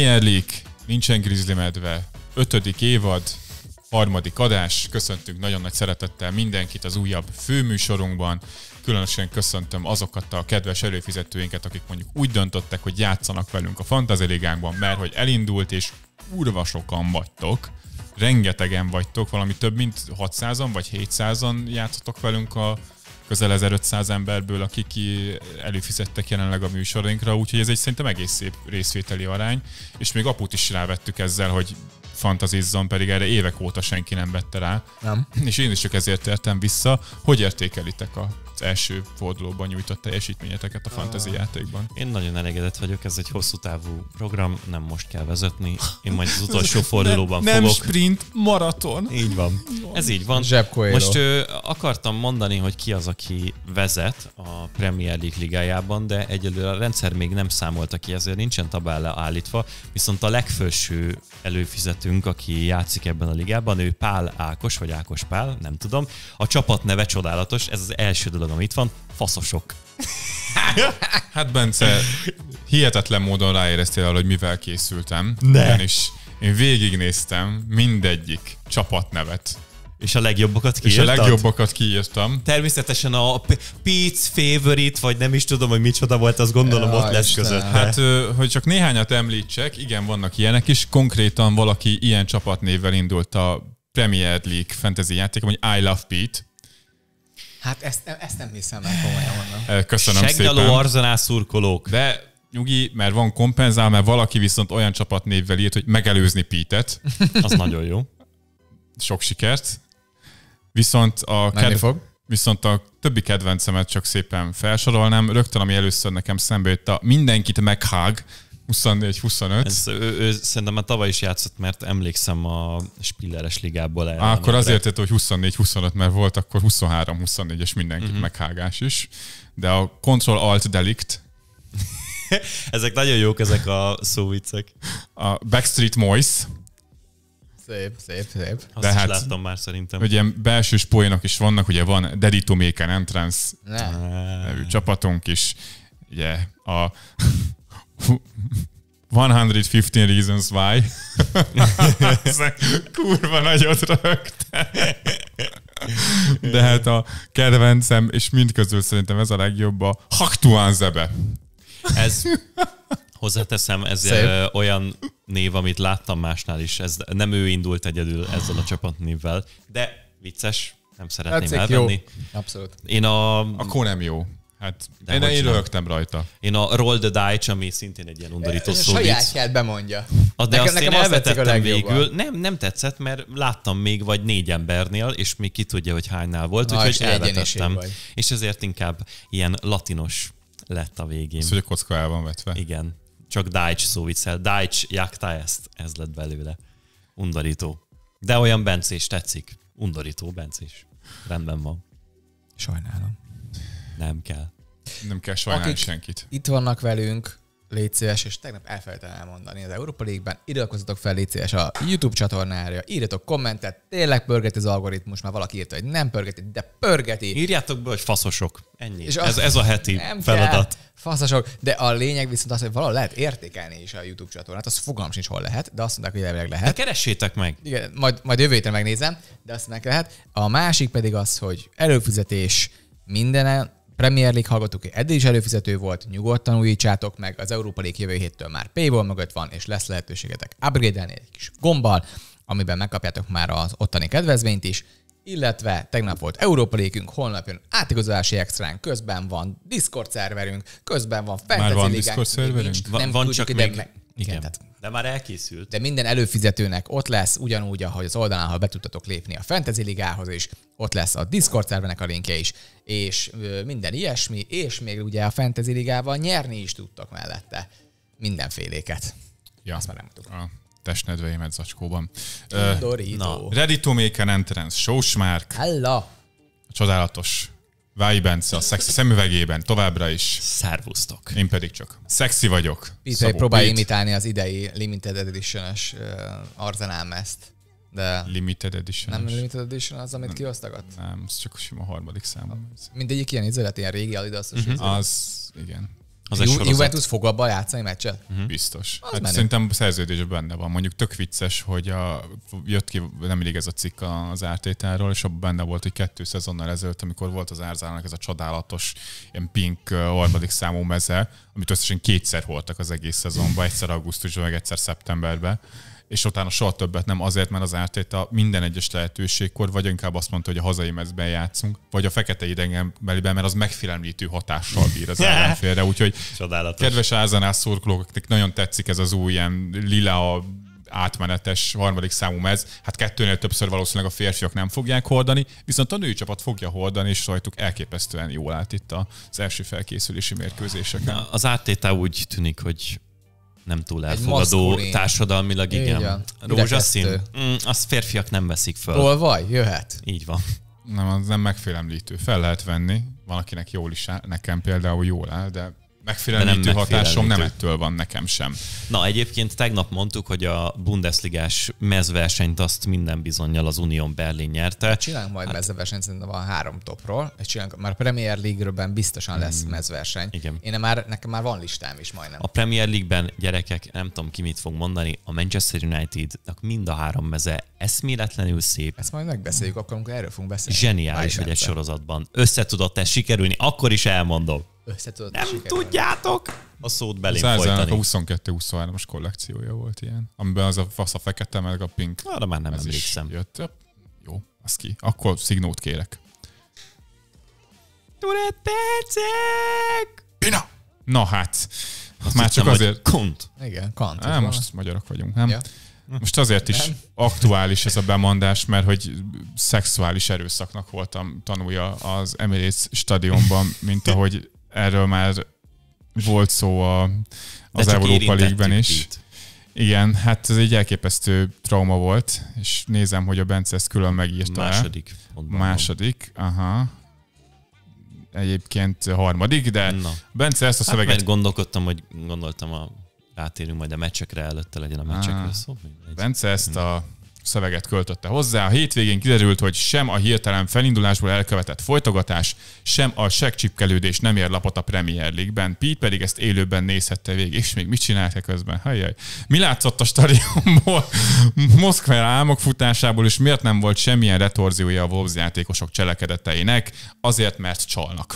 Premier League, nincsen grizzly medve, ötödik évad, harmadik adás. Köszöntünk nagyon nagy szeretettel mindenkit az újabb főműsorunkban. Különösen köszöntöm azokat a kedves előfizetőinket, akik mondjuk úgy döntöttek, hogy játszanak velünk a Fantasy Ligánkban, mert hogy elindult, és kurva sokan vagytok. Rengetegen vagytok, valami több mint 600-an vagy 700-an játszotok velünk a közel 1500 emberből, akik előfizettek jelenleg a műsorainkra, úgyhogy ez egy szerintem egész szép részvételi arány, és még aput is rávettük ezzel, hogy fantazizzon, pedig erre évek óta senki nem vette rá. Nem. És én is csak ezért értem vissza. Hogy értékelitek a első fordulóban nyújtott teljesítményeteket a fantasy ah. játékban. Én nagyon elégedett vagyok, ez egy hosszú távú program, nem most kell vezetni, én majd az utolsó fordulóban nem, nem fogok. sprint, maraton. Így van. Ez így van. Most ö, akartam mondani, hogy ki az, aki vezet a Premier League ligájában, de egyelőre a rendszer még nem számolta ki, ezért nincsen tabella állítva, viszont a legfőső előfizetünk, aki játszik ebben a ligában, ő Pál Ákos, vagy Ákos Pál, nem tudom. A csapat neve csodálatos, ez az első dolog, boldogom itt van, faszosok. hát Bence, hihetetlen módon ráéreztél arra, hogy mivel készültem. Ne. Ugyanis én végignéztem mindegyik csapatnevet. És a legjobbakat kiírtam. És a legjobbakat kiírtam. Természetesen a Pete's Favorite, vagy nem is tudom, hogy micsoda volt, az gondolom ja, ott lesz között. Hát, hogy csak néhányat említsek, igen, vannak ilyenek is. Konkrétan valaki ilyen csapatnévvel indult a Premier League fantasy játék, hogy I Love Pete, Hát ezt, ezt nem hiszem el komolyan Köszönöm Segnyaló szépen. Arzenál szurkolók. De nyugi, mert van kompenzál, mert valaki viszont olyan csapatnévvel írt, hogy megelőzni Pítet. Az nagyon jó. Sok sikert. Viszont a, kedv... fog. viszont a többi kedvencemet csak szépen felsorolnám. Rögtön, ami először nekem szembe jött, a mindenkit meghág, 24-25. Ez, ő, ő, szerintem már tavaly is játszott, mert emlékszem a Spilleres ligából. Á, akkor azért hogy 24-25, mert volt akkor 23-24-es mindenki uh-huh. Mhm. meghágás is. De a Control Alt Delict. ezek nagyon jók, ezek a szóvicek. A Backstreet Moise. Szép, szép, szép. Azt De is hát, láttam már szerintem. Ugye belső poénok is vannak, ugye van Daddy to Make an Entrance nevű csapatunk is. Ugye a 115 Reasons Why. kurva nagyot rögtem. De hát a kedvencem, és mindközül szerintem ez a legjobb a Haktuán Zebe. Ez hozzáteszem, ez Szép. olyan név, amit láttam másnál is. Ez, nem ő indult egyedül ezzel a csapatnévvel, de vicces, nem szeretném Látszik elvenni. Jó. Abszolút. Én a... Akkor nem jó. Hát de én, én rögtem rajta. Én a Roll the Dice, ami szintén egy ilyen undorító szó. A sajátját bemondja. A, de nekem, azt nekem én elvetettem a végül. Nem, nem tetszett, mert láttam még vagy négy embernél, és még ki tudja, hogy hánynál volt, Na, úgyhogy elvetettem. És ezért inkább ilyen latinos lett a végén. Szóval kocka el van vetve. Igen. Csak Dice szó viccel. Dice jakta ezt. Ez lett belőle. Undorító. De olyan bencés tetszik. Undorító bencés. Rendben van. Sajnálom. Nem kell. Nem kell sajnálni Akik senkit. itt vannak velünk, légy szíves, és tegnap elfelejtem elmondani az Európa League-ben, iratkozzatok fel, légy szíves, a YouTube csatornára, írjatok kommentet, tényleg pörgeti az algoritmus, már valaki írta, hogy nem pörgeti, de pörgeti. Írjátok be, hogy faszosok. Ennyi. És ez, ez a heti nem feladat. Kell, faszosok, de a lényeg viszont az, hogy valahol lehet értékelni is a YouTube csatornát, az fogalm sincs, hol lehet, de azt mondták, hogy elvileg lehet. De keressétek meg. Igen, majd, majd jövő héten megnézem, de azt mondták, lehet. A másik pedig az, hogy előfizetés minden Premier League hallgatók, eddig is előfizető volt, nyugodtan újítsátok meg, az Európa League jövő héttől már Payball mögött van, és lesz lehetőségetek upgrade egy kis gombbal, amiben megkapjátok már az ottani kedvezményt is, illetve tegnap volt Európa Lékünk, holnap jön átigazolási extrán, közben van Discord szerverünk, közben van Fantasy Már van Discord szerverünk? van, nem van csak ide, még... meg, igen, Igen. Tehát de már elkészült. De minden előfizetőnek ott lesz, ugyanúgy, ahogy az oldalán, ha be tudtatok lépni a Fantasy Ligához is, ott lesz a Discord szervenek a linkje is, és minden ilyesmi, és még ugye a Fantasy Ligával nyerni is tudtok mellette mindenféléket. Ja. Azt már nem tudok. A testnedveimet zacskóban. Dorító. Na. Ready to make an entrance. Sósmárk. Hella. Csodálatos Váj Bence a szexi szemüvegében továbbra is. Szervusztok. Én pedig csak szexi vagyok. Itt próbálj imitálni az idei Limited edition es uh, ezt. De limited edition Nem limited edition az, amit kiosztagat? Nem, ez csak sima harmadik szám. Mindegyik ilyen izület, ilyen régi adidasos uh-huh. Az, igen. Az Ju- Juventus fog abban játszani meccset? Uh-huh. Biztos. hát szerintem szerződésben benne van. Mondjuk tök vicces, hogy a, jött ki nem ez a cikk az ártétáról, és abban benne volt, hogy kettő szezonnal ezelőtt, amikor volt az árzának ez a csodálatos ilyen pink harmadik számú meze, amit összesen kétszer voltak az egész szezonban, egyszer augusztusban, meg egyszer szeptemberben és utána soha többet nem azért, mert az Ártéta minden egyes lehetőségkor, vagy inkább azt mondta, hogy a hazai mezben játszunk, vagy a fekete belében, mert az megfélemlítő hatással bír az ellenfélre. Úgyhogy Csodálatos. kedves Ázanás szurkolók, nagyon tetszik ez az új ilyen lila átmenetes harmadik számú mez. Hát kettőnél többször valószínűleg a férfiak nem fogják hordani, viszont a női csapat fogja hordani, és rajtuk elképesztően jól állt itt az első felkészülési mérkőzéseken. Na, az áttétel úgy tűnik, hogy nem túl elfogadó egy társadalmilag, igen. Rózsaszín, mm, azt férfiak nem veszik föl. Tolvaj, jöhet. Így van. Nem, az nem megfélemlítő. Fel lehet venni, van akinek jól is áll, nekem például jól áll, de megfélemlítő hatásom nem ettől van nekem sem. Na egyébként tegnap mondtuk, hogy a Bundesligás mezversenyt azt minden bizonyal az Unión Berlin nyerte. Hát csinálunk majd hát... mezversenyt, szerintem van három topról, és csinálunk, már a Premier League-ben biztosan hmm. lesz hmm. mezverseny. Igen. Én már, nekem már van listám is majdnem. A Premier League-ben gyerekek, nem tudom ki mit fog mondani, a Manchester United-nak mind a három meze eszméletlenül szép. Ezt majd megbeszéljük, akkor amikor erről fogunk beszélni. Zseniális, hogy egy sorozatban Összetudott e sikerülni, akkor is elmondom összetudott Nem sikerül. tudjátok! A szót belém folytani. 22-23-as kollekciója volt ilyen, amiben az a fasz a fekete, meg a pink. Arra már nem Ez emlékszem. Jött. Jó, az ki. Akkor szignót kérek. Tudod, tetszek! Pina! Na hát, azt már csak azért... Kont. Igen, kont. Á, most magyarok vagyunk, nem? Ja. Most azért is nem? aktuális ez a bemondás, mert hogy szexuális erőszaknak voltam tanulja az Emirates stadionban, mint ahogy erről már volt szó a, az Európa League-ben is. Itt. Igen, hát ez egy elképesztő trauma volt, és nézem, hogy a Bence ezt külön megírta Második. Második, van. aha. Egyébként harmadik, de Na. Bence ezt a hát szöveget... Hát, gondolkodtam, hogy gondoltam a átérünk majd a meccsekre előtte legyen a meccsekre szó. Mindegy. Bence ezt a szöveget költötte hozzá. A hétvégén kiderült, hogy sem a hirtelen felindulásból elkövetett folytogatás, sem a segcsipkelődés nem ér lapot a Premier League-ben. Pete pedig ezt élőben nézhette végig, és még mit csináltak e közben? Hajjaj. Mi látszott a stadionból? Moszkva álmok futásából, és miért nem volt semmilyen retorziója a Wolves játékosok cselekedeteinek? Azért, mert csalnak.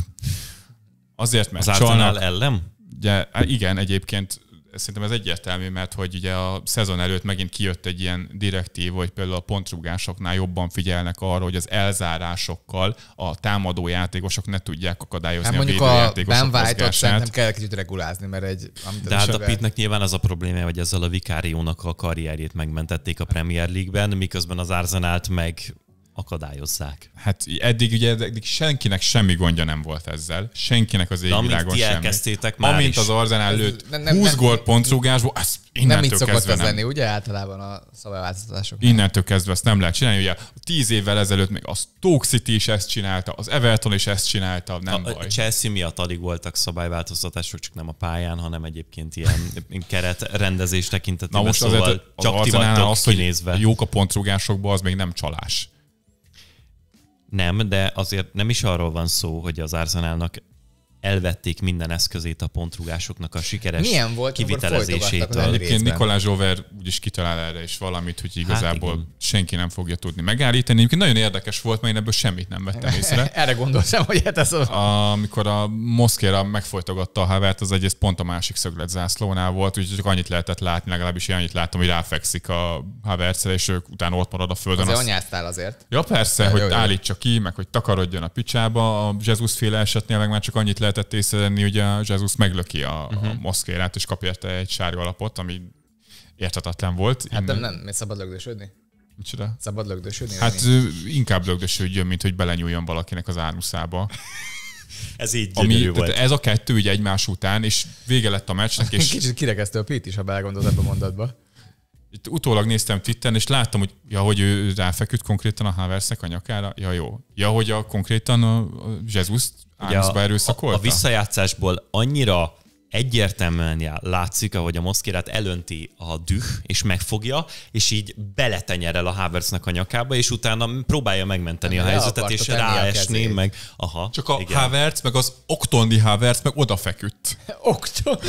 Azért, mert Az csalnak. ellen? Ugye, igen, egyébként szerintem ez egyértelmű, mert hogy ugye a szezon előtt megint kijött egy ilyen direktív, hogy például a pontrugásoknál jobban figyelnek arra, hogy az elzárásokkal a támadó játékosok ne tudják akadályozni hát a mondjuk a Ben white szerintem kell kicsit regulázni, mert egy... De hát a Pitnek nyilván az a probléma, hogy ezzel a Vikáriónak a karrierjét megmentették a Premier League-ben, miközben az Arzenált meg akadályozzák. Hát eddig ugye eddig senkinek semmi gondja nem volt ezzel. Senkinek az égvilágon semmi. elkezdtétek már Amint is. az Arzenál lőtt nem, nem, 20 nem, gólt pontrúgásból, ezt innentől Nem így szokott kezdve ez nem. lenni, ugye általában a szabályváltoztatások. Innentől kezdve ezt nem lehet csinálni. Ugye 10 évvel ezelőtt még a Stoke City is ezt csinálta, az Everton is ezt csinálta, nem a, baj. A Chelsea miatt alig voltak szabályváltoztatások, csak nem a pályán, hanem egyébként ilyen keret rendezés tekintetében. Na most szóval azért az az, az, az, hogy jók a pontrúgásokban, az még nem csalás. Nem, de azért nem is arról van szó, hogy az Arsenalnak elvették minden eszközét a pontrugásoknak a sikeres Milyen volt, kivitelezésétől. Egyébként Nikolás Zsóver úgyis kitalál erre is valamit, hogy hát igazából hát senki nem fogja tudni megállítani. Egyébként nagyon érdekes volt, mert én ebből semmit nem vettem észre. erre gondoltam, hogy hát ez a... Amikor a Moszkéra megfolytogatta a havert, az egyrészt pont a másik szöglet zászlónál volt, úgyhogy csak annyit lehetett látni, legalábbis én annyit láttam, hogy ráfekszik a havercre, és ők utána ott marad a földön. Azért azt... azért. Ja persze, ja, hogy jó, állítsa ki, meg hogy takarodjon a picsába. A Jesus féle esetnél meg már csak annyit lehet lehetett észrevenni, a Jesus meglöki a, uh-huh. a mhm. moszkérát, és kap érte egy sárga alapot, ami értetetlen volt. Hát Innen... nem, nem, szabad lögdösödni. Micsoda? Szabad lögdösödni? Hát ő, inkább lögdösödjön, mint hogy belenyúljon valakinek az ánuszába. ez így Ami, volt. Ez a kettő így egymás után, és vége lett a meccsnek. És... Kicsit kirekesztő a Pét is, ha belegondolod ebbe a mondatba. Itt utólag néztem Twitteren, és láttam, hogy ja, hogy ő ráfeküdt konkrétan a Haversnek a nyakára, ja jó. Ja, hogy a, konkrétan a Jesus ugye a, a, a visszajátszásból annyira egyértelműen látszik, ahogy a Moszkérát elönti a düh, és megfogja, és így beletenyerel a Havertznek a nyakába, és utána próbálja megmenteni Nem, a helyzetet, és ráesni, meg... Aha, Csak a igen. Havertz, meg az Oktondi Havertz, meg odafeküdt. Oktondi?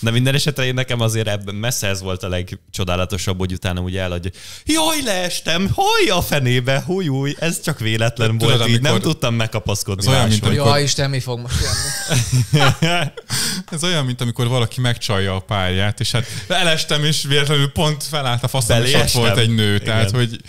Na minden esetre én nekem azért ebben messze ez volt a legcsodálatosabb, hogy utána ugye eladja. Jaj, leestem, haj a fenébe, húj, húj, ez csak véletlen Tudod, volt, így nem tudtam megkapaszkodni. Ez olyan, mint amikor... Jaj, Isten, mi fog most jönni? Ez olyan, mint amikor valaki megcsalja a pályát, és hát elestem, és véletlenül pont felállt a faszom, Belé és ott volt egy nő. Igen. hogy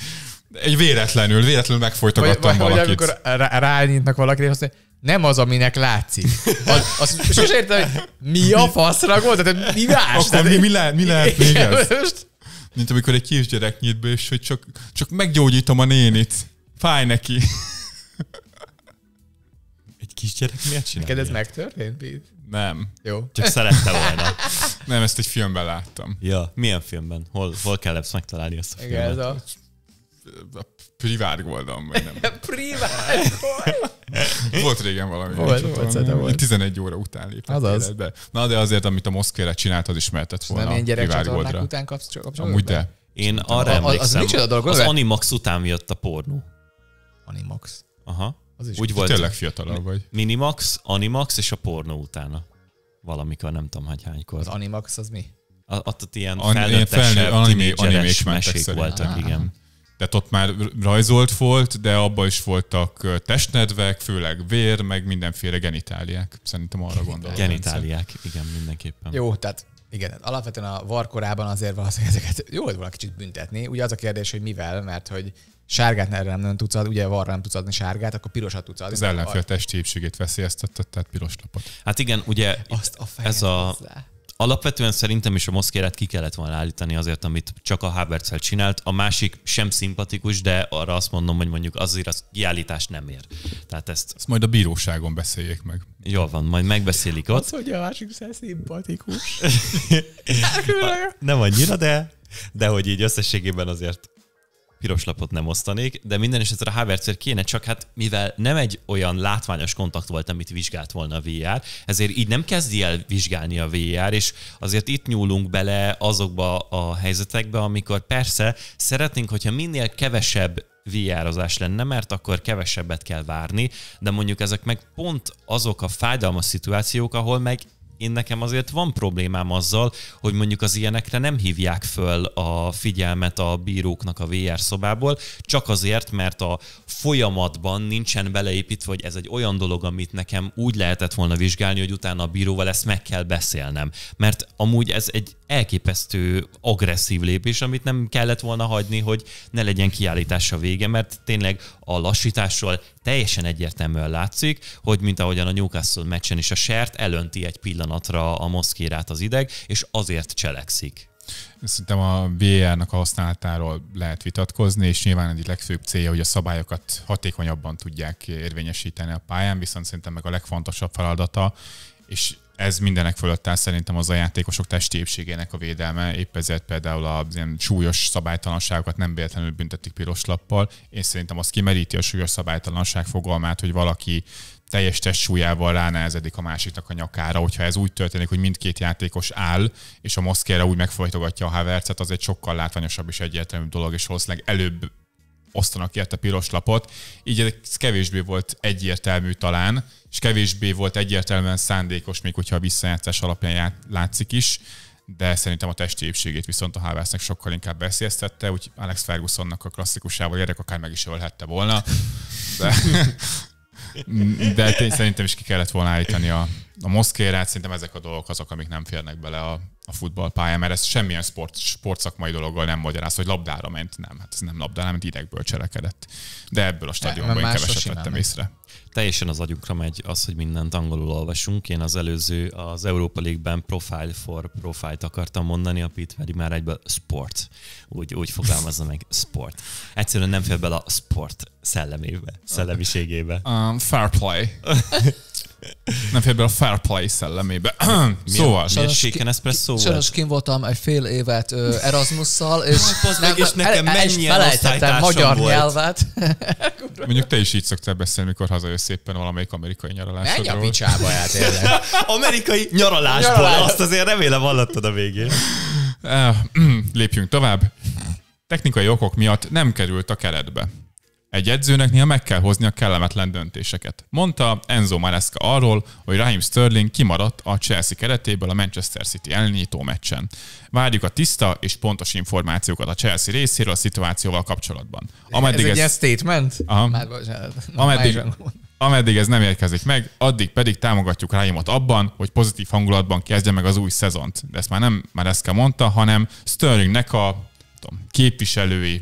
egy véletlenül, véletlenül megfolytogattam vagy, vagy, valakit. Vagy amikor rányítnak valakire, azt mondja, nem az, aminek látszik. Az, az, sose értem, hogy mi a faszra gond? tehát mi más? Akkor mi, mi, le, mi lehet még ez? Most... Mint amikor egy kisgyerek nyit be, és hogy csak, csak meggyógyítom a nénit. Fáj neki. Egy kisgyerek miért csinál? Neked ez megtörtént, Pete? Nem. Jó. Csak szerette volna. Nem, ezt egy filmben láttam. Ja, milyen filmben? Hol, hol kell ezt megtalálni ezt a Igen, filmet? Igen, ez a... a privát goldon, vagy nem. privát gold? volt régen valami. Volt, volt, volt, volt. 11 óra után lépett az Életbe. Na, de azért, amit a Moszkvére csinált, az ismertett volna. Nem ilyen gyerekcsatornák után kapsz kapcsolatban? Amúgy de. Én arra emlékszem. Az, az, dolog, az Animax után jött a pornó. Animax. Aha. Az is. Úgy volt. Tényleg fiatalabb vagy. Minimax, Animax és a pornó utána. Valamikor, nem tudom, hogy hánykor. Az Animax az mi? A, ott, ott ilyen An- felnőttesebb, mesék voltak, ah. igen. Tehát ott már rajzolt volt, de abban is voltak testnedvek, főleg vér, meg mindenféle genitáliák. Szerintem arra gondolom. Genitáliák, igen, mindenképpen. Jó, tehát igen, hát alapvetően a varkorában azért valószínűleg ezeket jó volt volna kicsit büntetni. Ugye az a kérdés, hogy mivel, mert hogy sárgát erre nem, nem tudsz adni, ugye varra nem tudsz adni sárgát, akkor pirosat tudsz adni. Az ellenfél a... testi épségét veszélyeztetett, tehát piros lapot. Hát igen, ugye Azt a ez a... Hozzá. Alapvetően szerintem is a moszkérát ki kellett volna állítani azért, amit csak a havertz csinált. A másik sem szimpatikus, de arra azt mondom, hogy mondjuk azért az kiállítás nem ér. Tehát ezt... ezt majd a bíróságon beszéljék meg. Jól van, majd megbeszélik ott. Az, hogy a másik sem szimpatikus. Hát, nem annyira, de, de hogy így összességében azért piros lapot nem osztanék, de minden esetre a Havertzért kéne, csak hát mivel nem egy olyan látványos kontakt volt, amit vizsgált volna a VR, ezért így nem kezdi el vizsgálni a VR, és azért itt nyúlunk bele azokba a helyzetekbe, amikor persze szeretnénk, hogyha minél kevesebb VR-ozás lenne, mert akkor kevesebbet kell várni, de mondjuk ezek meg pont azok a fájdalmas szituációk, ahol meg én nekem azért van problémám azzal, hogy mondjuk az ilyenekre nem hívják föl a figyelmet a bíróknak a VR szobából, csak azért, mert a folyamatban nincsen beleépítve, hogy ez egy olyan dolog, amit nekem úgy lehetett volna vizsgálni, hogy utána a bíróval ezt meg kell beszélnem. Mert amúgy ez egy elképesztő agresszív lépés, amit nem kellett volna hagyni, hogy ne legyen kiállítása vége, mert tényleg a lassításról teljesen egyértelműen látszik, hogy mint ahogyan a Newcastle meccsen is a sert elönti egy pillanatra a moszkérát az ideg, és azért cselekszik. Szerintem a vr nak a használatáról lehet vitatkozni, és nyilván egy legfőbb célja, hogy a szabályokat hatékonyabban tudják érvényesíteni a pályán, viszont szerintem meg a legfontosabb feladata, és ez mindenek fölött áll szerintem az a játékosok épségének a védelme, épp ezért például a ilyen súlyos szabálytalanságokat nem véletlenül büntetik piros lappal, és szerintem az kimeríti a súlyos szabálytalanság fogalmát, hogy valaki teljes testsúlyával ránehezedik a másiknak a nyakára. Hogyha ez úgy történik, hogy mindkét játékos áll, és a moszkére úgy megfolytogatja a Havertzet, az egy sokkal látványosabb és egyértelműbb dolog, és valószínűleg előbb osztanak érte piros lapot, így ez kevésbé volt egyértelmű talán, és kevésbé volt egyértelműen szándékos, még hogyha a visszajátszás alapján ját, látszik is, de szerintem a testi épségét viszont a Havertznek sokkal inkább beszéltette, úgy Alex Fergusonnak a klasszikusával érdek akár meg is ölhette volna, de, de szerintem is ki kellett volna állítani a, a moszkérát, szerintem ezek a dolgok azok, amik nem férnek bele a a futballpályán, mert ez semmilyen sport, sportszakmai dologgal nem magyaráz, hogy labdára ment, nem, hát ez nem labdára, ment idegből cselekedett. De ebből a stadionban én keveset vettem nem. észre. Teljesen az agyunkra megy az, hogy mindent angolul olvasunk. Én az előző, az Európa League-ben profile for profile akartam mondani, a Pete Veri már egyből sport. Úgy, úgy fogalmazza meg, sport. Egyszerűen nem fél bele a sport szellemébe, szellemiségébe. Um, fair play. Nem fér bele a fair play szellemébe. szóval. Sajnos, shaken espresso Sajnos kint voltam egy fél évet erasmus Erasmusszal, és, nem, és nekem el, mennyi felejtettem magyar volt. nyelvet. Mondjuk te is így szoktál beszélni, mikor hazajössz éppen valamelyik amerikai nyaralásodról. Menj a picsába hát amerikai nyaralásból, Nyaralás. azt azért remélem hallottad a végén. Eh, lépjünk tovább. Technikai okok miatt nem került a keretbe. Egy edzőnek néha meg kell hozni a kellemetlen döntéseket. Mondta Enzo Maresca arról, hogy Raheem Sterling kimaradt a Chelsea keretéből a Manchester City elnyitó meccsen. Várjuk a tiszta és pontos információkat a Chelsea részéről a szituációval kapcsolatban. Ameddig ez, egy ez... statement? Már bocsánat. Ameddig, ameddig ez nem érkezik meg, addig pedig támogatjuk Raheemot abban, hogy pozitív hangulatban kezdje meg az új szezont. De ezt már nem Maresca mondta, hanem Sterlingnek a képviselői,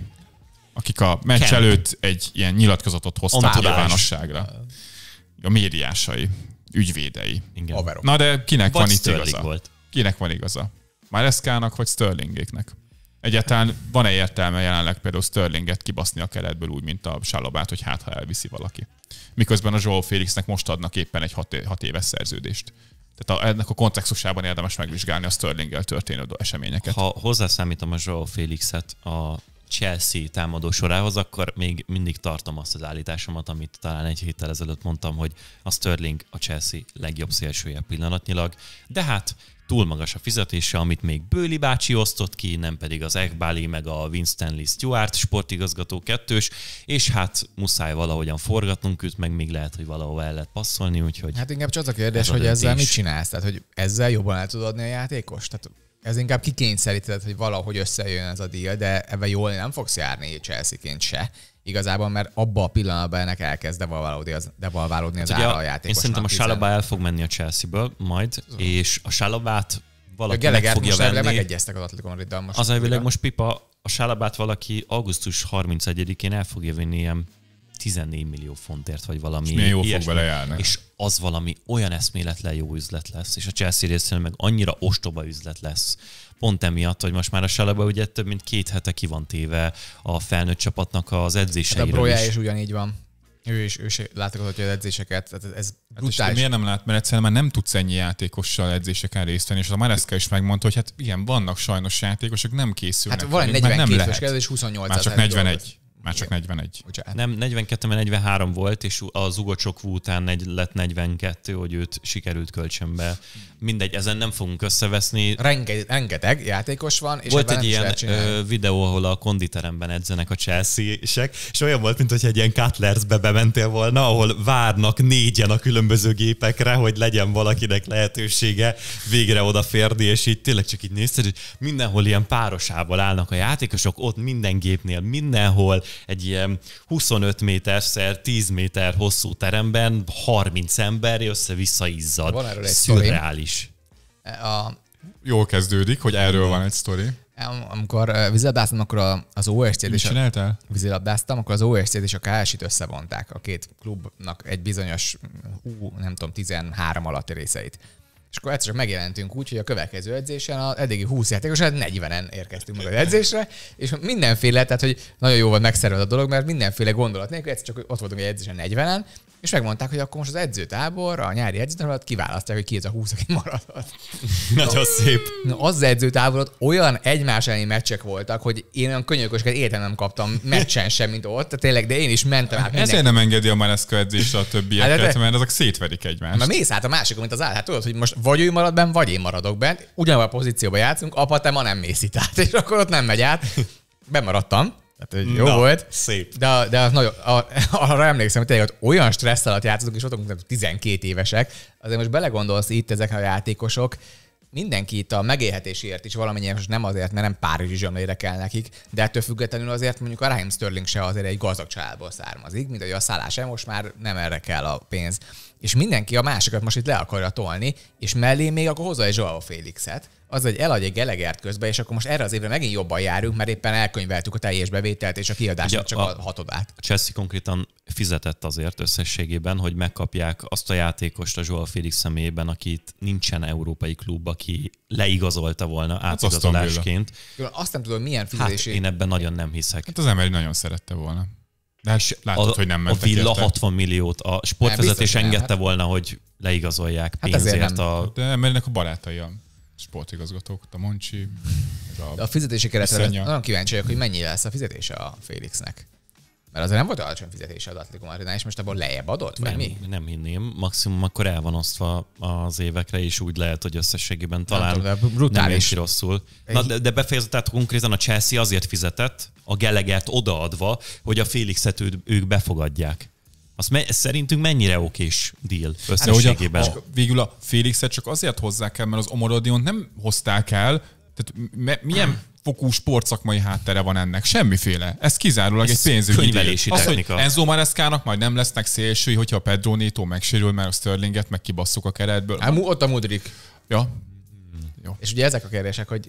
akik a meccs Kemp. előtt egy ilyen nyilatkozatot hoztak nyilvánosságra. A médiásai, ügyvédei. Igen. Na de kinek Vagy van itt Sterling igaza? Volt. Kinek van igaza? Már vagy Sterlingéknek? Egyáltalán van-e értelme jelenleg például Sterlinget kibaszni a keretből úgy, mint a Sálobát, hogy hát ha elviszi valaki? Miközben a Joel Félixnek most adnak éppen egy hat, hat éves szerződést. Tehát a, ennek a kontextusában érdemes megvizsgálni a Sterlinggel történő eseményeket. Ha hozzászámítom a Joel Félixet a Chelsea támadó sorához, akkor még mindig tartom azt az állításomat, amit talán egy héttel ezelőtt mondtam, hogy a Sterling a Chelsea legjobb szélsője pillanatnyilag, de hát túl magas a fizetése, amit még Bőli bácsi osztott ki, nem pedig az Ekbali meg a Winstanley Stewart sportigazgató kettős, és hát muszáj valahogyan forgatnunk őt, meg még lehet, hogy valahova el lehet passzolni, úgyhogy... Hát inkább csak az a kérdés, ez a hogy döntés. ezzel mit csinálsz? Tehát, hogy ezzel jobban el tudod adni a játékost? Tehát ez inkább kikényszerített hogy valahogy összejön ez a díj, de ebben jól nem fogsz járni Chelsea-ként se. Igazából, mert abban a pillanatban ennek elkezd devalválódni az, devalválódni hát az ára a játékosnak. Én szerintem a Sálabá el fog menni a Chelsea-ből majd, Zon. és a Salabát valaki a meg fogja most venni. megegyeztek az Atletico Madrid-dal most. Az most Pipa, a Salabát valaki augusztus 31-én el fogja vinni ilyen 14 millió fontért, vagy valami. És jó fog vele járni. És az valami olyan eszméletlen jó üzlet lesz, és a Chelsea részéről meg annyira ostoba üzlet lesz. Pont emiatt, hogy most már a Salaba ugye több mint két hete ki van téve a felnőtt csapatnak az edzéseiről hát a Broja is. is ugyanígy van. Ő is, ő is látogatja az edzéseket, tehát ez hát brutális. És miért nem lát, mert egyszerűen már nem tudsz ennyi játékossal edzéseken részt venni, és a Mareszka is megmondta, hogy hát igen, vannak sajnos játékosok, nem készülnek. Hát van egy 42 és 28 Már csak 41. Dolgoz. Már csak 41. Bocsánat. Nem, 42 mert 43 volt, és az ugocsok után negy, lett 42, hogy őt sikerült kölcsönbe. Mindegy, ezen nem fogunk összeveszni. Renge, rengeteg játékos van, és Volt egy ilyen ö, videó, ahol a konditeremben edzenek a Chelsea-sek, és olyan volt, mintha egy ilyen Cutlersbe bementél volna, ahol várnak négyen a különböző gépekre, hogy legyen valakinek lehetősége végre odaférni, és így tényleg csak így nézted, hogy mindenhol ilyen párosával állnak a játékosok, ott minden gépnél, mindenhol, egy ilyen 25 méter szer 10 méter hosszú teremben 30 ember össze-vissza izzad. Van erről egy Szürreális. E, a... Jól kezdődik, hogy erről van egy sztori. E, amikor e, vízilabdáztam, akkor az OSC-t és csináltál? A akkor az OSC-t és a KS-t összevonták, a két klubnak egy bizonyos, hú, nem tudom, 13 alatti részeit és akkor egyszer megjelentünk úgy, hogy a következő edzésen az eddigi 20 játékos, hát 40-en érkeztünk meg az edzésre, és mindenféle, tehát hogy nagyon jó volt megszervezett a dolog, mert mindenféle gondolat nélkül egyszer csak ott voltunk egy edzésen 40-en, és megmondták, hogy akkor most az edzőtábor, a nyári alatt kiválasztják, hogy ki ez a 20, aki maradhat. Nagyon szép. No az, az edzőtáborot olyan egymás elleni meccsek voltak, hogy én olyan könyökösket értem nem kaptam meccsen sem, mint ott. Tehát tényleg, de én is mentem át. Mindenki. Ezért nem engedi a Manesco edzésre a többieket, hát, mert azok szétverik egymást. Na mész át a másik, mint az áll. Hát tudod, hogy most vagy ő marad benn, vagy én maradok benn. Ugyanabban a pozícióban játszunk, apa, te ma nem mész itt át, és akkor ott nem megy át bemaradtam, tehát, hogy jó Na, volt. Szép. De, de az nagyon, a, arra emlékszem, hogy tényleg olyan stressz alatt játszottunk, és voltunk 12 évesek. Azért most belegondolsz itt ezek a játékosok, mindenki itt a megélhetésért is valamennyire, most nem azért, mert nem Párizsi zsömlére kell nekik, de ettől függetlenül azért mondjuk a Raheem Sterling se azért egy gazdag családból származik, mint hogy a szállás most már nem erre kell a pénz és mindenki a másikat most itt le akarja tolni, és mellé még akkor hozza egy Joao Félixet, az, hogy eladja egy Gelegert közben, és akkor most erre az évre megint jobban járunk, mert éppen elkönyveltük a teljes bevételt és a kiadást csak a, a hatodát. A Chelsea konkrétan fizetett azért összességében, hogy megkapják azt a játékost a Joel Félix személyében, akit nincsen európai klub, aki leigazolta volna hát átigazolásként. Hát azt nem tudom, milyen fizetés. Hát én ebben nagyon nem hiszek. Hát az ember nagyon szerette volna. De és hát látod, a, hogy nem a Villa érte. 60 milliót, a sportvezetés engedte nem. volna, hogy leigazolják hát pénzért. a... Hát, de mert ennek a barátai a sportigazgatók, a Moncsi. A, a fizetési keretre nagyon kíváncsi vagyok, hogy mennyi lesz a fizetése a Félixnek. Mert azért nem volt alacsony fizetése az Atletico Madridnál, és most abból lejjebb adott, vagy nem, mi? Nem hinném. Maximum akkor el van osztva az évekre, és úgy lehet, hogy összességében talán nem, tudom, de brutális. nem rosszul. Na, de, de befejezett, tehát konkrétan a Chelsea azért fizetett, a Gelegert odaadva, hogy a Félixet ők befogadják. Az me- szerintünk mennyire okés deal hát összességében? Hát, a, a, végül a Félixet csak azért hozzák el, mert az Omorodiont nem hozták el, tehát me- milyen fokú sportszakmai háttere van ennek. Semmiféle. Ez kizárólag ez egy pénzügyi könyvelési idő. Az, hogy Enzo Mareszkának majd nem lesznek szélsői, hogyha Pedro Neto megsérül, mert a Sterlinget meg kibasszuk a keretből. Hát, ott a Mudrik. Ja. Jó. És ugye ezek a kérdések, hogy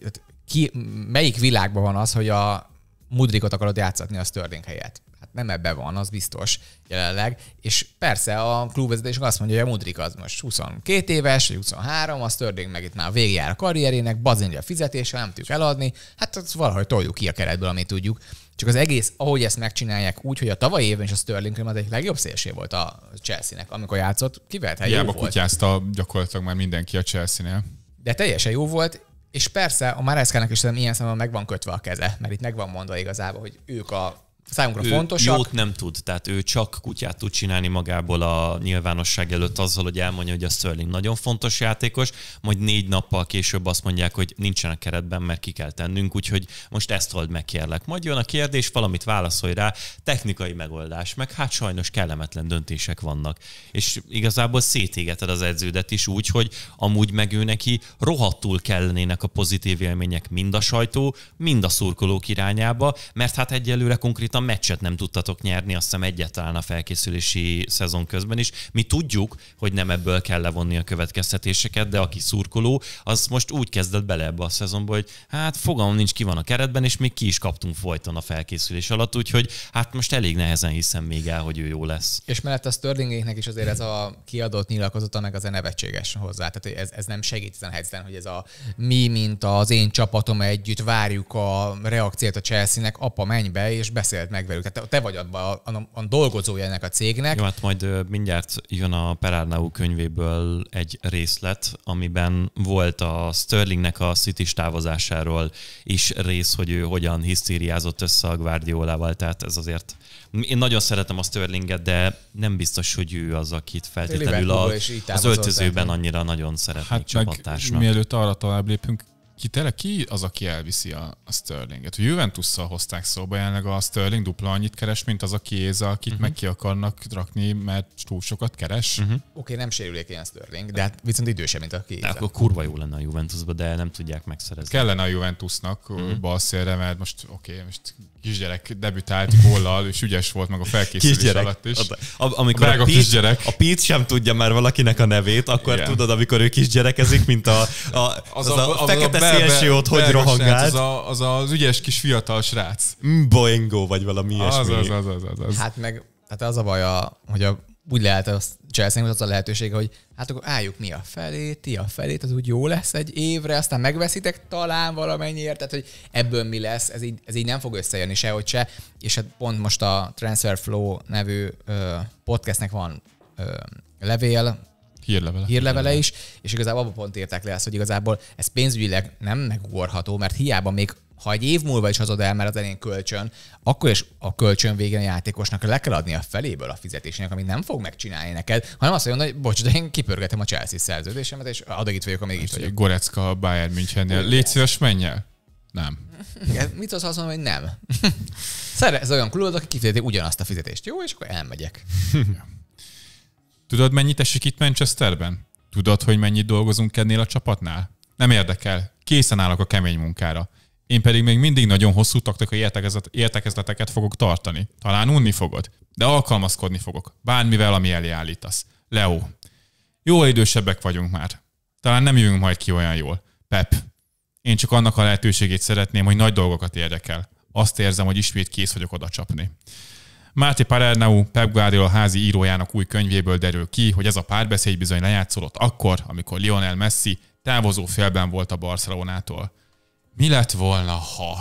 ki, melyik világban van az, hogy a Mudrikot akarod játszatni a Sterling helyett? nem ebbe van, az biztos jelenleg. És persze a klubvezetés azt mondja, hogy a Mudrik az most 22 éves, vagy 23, az Sterling meg itt már végjár a karrierének, bazinja a fizetése, nem tudjuk eladni, hát az valahogy toljuk ki a keretből, amit tudjuk. Csak az egész, ahogy ezt megcsinálják úgy, hogy a tavalyi évben is a Sterling az egyik legjobb szélsé volt a Chelsea-nek, amikor játszott, kivelt hát Hiába kutyázta gyakorlatilag már mindenki a Chelsea-nél. De teljesen jó volt, és persze a Mareszkának is ilyen szemben meg van kötve a keze, mert itt meg van mondva igazából, hogy ők a számunkra ő fontosak. Jót nem tud, tehát ő csak kutyát tud csinálni magából a nyilvánosság előtt azzal, hogy elmondja, hogy a Sterling nagyon fontos játékos, majd négy nappal később azt mondják, hogy nincsen a keretben, mert ki kell tennünk, úgyhogy most ezt old meg, kérlek. Majd jön a kérdés, valamit válaszolj rá, technikai megoldás, meg hát sajnos kellemetlen döntések vannak. És igazából szétégeted az edződet is úgy, hogy amúgy meg ő neki rohadtul kellenének a pozitív élmények mind a sajtó, mind a szurkolók irányába, mert hát egyelőre konkrétan olyan meccset nem tudtatok nyerni, azt hiszem egyáltalán a felkészülési szezon közben is. Mi tudjuk, hogy nem ebből kell levonni a következtetéseket, de aki szurkoló, az most úgy kezdett bele ebbe a szezonba, hogy hát fogalom nincs ki van a keretben, és még ki is kaptunk folyton a felkészülés alatt, úgyhogy hát most elég nehezen hiszem még el, hogy ő jó lesz. És mellett a Sterlingéknek is azért ez a kiadott nyilatkozata meg az a nevetséges hozzá. Tehát ez, ez nem segít ezen a helyzetben, hogy ez a mi, mint az én csapatom együtt várjuk a reakciót a Chelsea-nek, apa menj be és beszél meg velük. Tehát te vagy a, a, a dolgozója ennek a cégnek. Jó, hát majd mindjárt jön a Perárnau könyvéből egy részlet, amiben volt a Sterlingnek a City távozásáról is rész, hogy ő hogyan hisztériázott össze a Guardiolával, tehát ez azért én nagyon szeretem a Sterlinget, de nem biztos, hogy ő az, akit feltétlenül a, az öltözőben annyira nagyon szeretnék hát csapattársnak. Mielőtt arra tovább lépünk, ki, tele, ki az, aki elviszi a, a Sterlinget? A Juventus-szal hozták szóba, jelenleg a Sterling dupla annyit keres, mint az a Kiéza, akit uh-huh. meg ki akarnak rakni, mert túl sokat keres. Uh-huh. Oké, okay, nem sérülék ilyen Sterling, de hát viszont idősebb, mint a Kiéza. Akkor kurva jó lenne a Juventusba, de nem tudják megszerezni. Kellene a Juventusnak uh-huh. balszélre, mert most oké, okay, most kisgyerek debütált góllal, és ügyes volt meg a felkészülés kisgyerek. alatt is. A, amikor a, a, Pete, kisgyerek. a Pete sem tudja már valakinek a nevét, akkor Igen. tudod, amikor ő kisgyerekezik, mint a, a, az, az a, a fekete a, a szélsőt, hogy rohangált. Az, a, az az ügyes kis fiatal srác. Mm, boingo, vagy valami ilyesmi. Az, az, az, az, az, az. Hát meg hát az a baj, a, hogy a úgy lehet a chelsea hogy az a lehetőség, hogy hát akkor álljuk mi a felét, ti a felét, az úgy jó lesz egy évre, aztán megveszitek talán valamennyiért, tehát hogy ebből mi lesz, ez így, ez így nem fog összejönni sehogy se, és hát pont most a Transfer Flow nevű ö, podcastnek van ö, levél, Hírlevele. Hírlevele is, és igazából abban pont írták le azt, hogy igazából ez pénzügyileg nem megugorható, mert hiába még ha egy év múlva is hazad el, mert az elén kölcsön, akkor is a kölcsön végén a játékosnak le kell adni a feléből a fizetésének, amit nem fog megcsinálni neked, hanem azt mondja, hogy bocs, de én kipörgetem a Chelsea szerződésemet, és addig itt vagyok, amíg itt vagyok. Gorecka Bayern Münchennél. Légy szíves, menj el. Nem. Igen, mit az azt mondom, hogy nem. Szerez olyan klubot, aki kifizeti ugyanazt a fizetést. Jó, és akkor elmegyek. Tudod, mennyit esik itt Manchesterben? Tudod, hogy mennyit dolgozunk ennél a csapatnál? Nem érdekel. Készen állok a kemény munkára én pedig még mindig nagyon hosszú taktikai értekezleteket fogok tartani. Talán unni fogod, de alkalmazkodni fogok, bármivel, ami elé állítasz. Leo. Jó idősebbek vagyunk már. Talán nem jövünk majd ki olyan jól. Pep. Én csak annak a lehetőségét szeretném, hogy nagy dolgokat érdekel. Azt érzem, hogy ismét kész vagyok oda csapni. Márti Parernau, Pep Guardiola házi írójának új könyvéből derül ki, hogy ez a párbeszéd bizony lejátszolott akkor, amikor Lionel Messi távozó félben volt a Barcelonától. Mi lett volna, ha?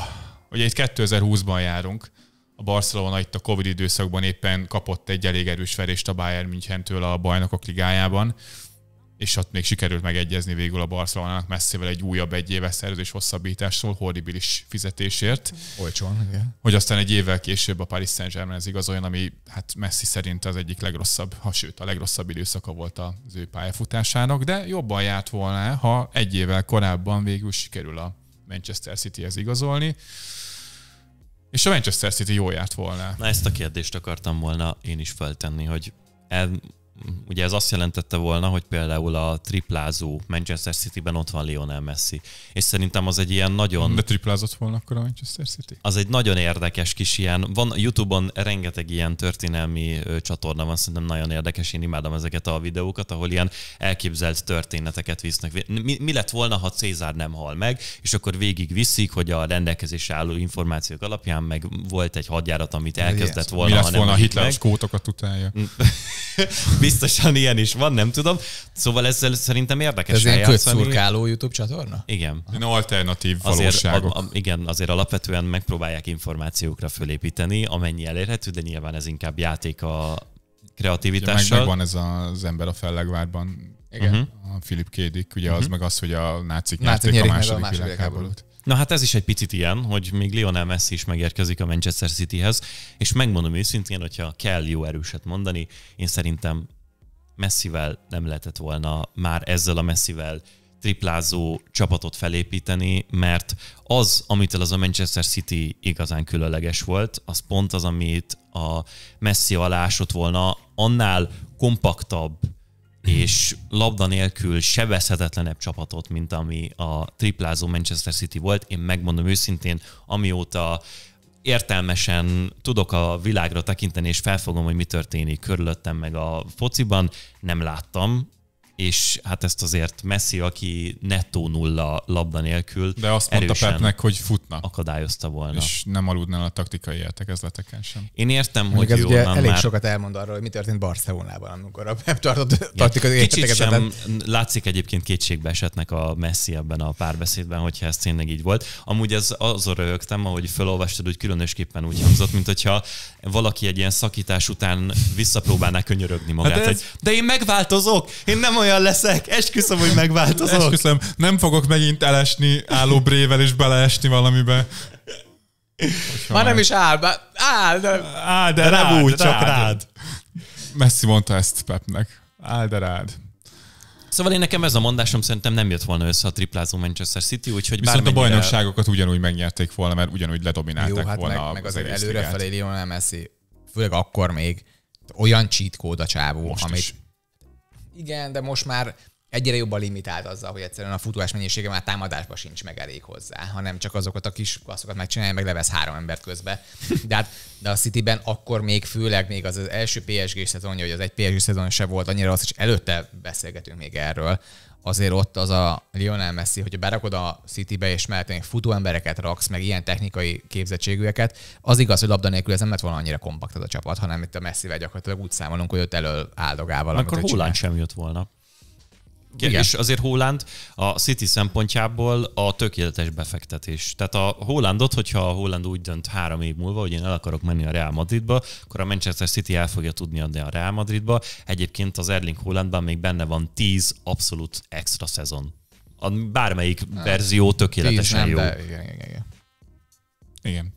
Ugye itt 2020-ban járunk, a Barcelona itt a Covid időszakban éppen kapott egy elég erős verést a Bayern Münchentől a bajnokok ligájában, és ott még sikerült megegyezni végül a Barcelonának messzivel egy újabb egy éves szerződés hosszabbításról, horribilis fizetésért. Olcsón, igen. Hogy aztán egy évvel később a Paris Saint-Germain ez igazoljon, ami hát Messi szerint az egyik legrosszabb, ha sőt a legrosszabb időszaka volt az ő pályafutásának, de jobban járt volna, ha egy évvel korábban végül sikerül a Manchester City City-hez igazolni. És a Manchester City jól járt volna. Na ezt a kérdést akartam volna én is feltenni, hogy el, ugye ez azt jelentette volna, hogy például a triplázó Manchester City-ben ott van Lionel Messi. És szerintem az egy ilyen nagyon... De triplázott volna akkor a Manchester City? Az egy nagyon érdekes kis ilyen... Van YouTube-on rengeteg ilyen történelmi csatorna van, szerintem nagyon érdekes. Én imádom ezeket a videókat, ahol ilyen elképzelt történeteket visznek. Mi, mi lett volna, ha Cézár nem hal meg, és akkor végig viszik, hogy a rendelkezés álló információk alapján meg volt egy hadjárat, amit elkezdett volna. Mi lett volna, ha volna a Hitler meg. skótokat utálja? biztosan ilyen is van, nem tudom. Szóval ezzel szerintem érdekes Ez ilyen kötszurkáló YouTube csatorna? Igen. Én alternatív azért, valóságok. A, a, igen, azért alapvetően megpróbálják információkra fölépíteni, amennyi elérhető, de nyilván ez inkább játék a kreativitással. Ugye meg, van ez az ember a fellegvárban, igen. Uh-huh. a Philip Kédik, ugye uh-huh. az mhm. meg az, hogy a nácik Náci nyerték a második, a második világháborút. Na hát ez is egy picit ilyen, hogy még Lionel Messi is megérkezik a Manchester Cityhez, és megmondom őszintén, hogyha kell jó erőset mondani, én szerintem messzivel nem lehetett volna már ezzel a messzivel triplázó csapatot felépíteni, mert az, amitől az a Manchester City igazán különleges volt, az pont az, amit a Messi alá volna, annál kompaktabb és labda nélkül sebezhetetlenebb csapatot, mint ami a triplázó Manchester City volt. Én megmondom őszintén, amióta értelmesen tudok a világra tekinteni, és felfogom, hogy mi történik körülöttem meg a fociban, nem láttam és hát ezt azért Messi, aki nettó nulla labda nélkül De azt mondta Pepnek, hogy futna. Akadályozta volna. És nem aludnál a taktikai értekezleteken sem. Én értem, Még hogy ez jó, ugye elég már... sokat elmond arról, hogy mi történt Barcelonában, amikor a Pep tartott taktikai ja, Kicsit sem látszik egyébként kétségbe esetnek a Messi ebben a párbeszédben, hogyha ez tényleg így volt. Amúgy ez azon röhögtem, ahogy felolvastad, úgy különösképpen úgy hangzott, mint hogyha valaki egy ilyen szakítás után visszapróbálná könyörögni magát, hát ez... hogy de én megváltozok, én nem olyan olyan leszek, esküszöm, hogy megváltozok. Esküszöm, nem fogok megint elesni brével és beleesni valamibe. Hogyha Már nem is áll, áll, de... Áll, de, de rád, nem úgy, rád. csak rád. Messi mondta ezt Pepnek. Áll, de rád. Szóval én nekem ez a mondásom szerintem nem jött volna össze a triplázó Manchester City, úgyhogy Viszont a bajnokságokat ugyanúgy megnyerték volna, mert ugyanúgy ledominálták Jó, hát volna meg, meg az, az előrefelé Lionel Messi, főleg akkor még olyan cheat kód a csávó, Most amit is. Igen, de most már egyre jobban limitált azzal, hogy egyszerűen a futás mennyisége már támadásba sincs meg elég hozzá, hanem csak azokat a kis klasszokat megcsinálja, meg levesz három embert közbe. De, hát, de a Cityben akkor még főleg még az, az első PSG szezonja, hogy az egy PSG szezon se volt annyira az, és előtte beszélgetünk még erről, azért ott az a Lionel Messi, hogy berakod a Citybe és mellettem futó embereket raksz, meg ilyen technikai képzettségűeket, az igaz, hogy labda nélkül ez nem lett volna annyira kompakt az a csapat, hanem itt a Messivel gyakorlatilag úgy számolunk, hogy ott elől áldogával. Akkor hullán sem jött volna. Igen. És azért Holland a City szempontjából a tökéletes befektetés. Tehát a Hollandot, hogyha a Holland úgy dönt három év múlva, hogy én el akarok menni a Real Madridba, akkor a Manchester City el fogja tudni adni a Real Madridba. Egyébként az Erling Hollandban még benne van tíz abszolút extra szezon. A bármelyik nem, verzió tökéletesen tíz, nem, jó. De igen, igen, igen. igen.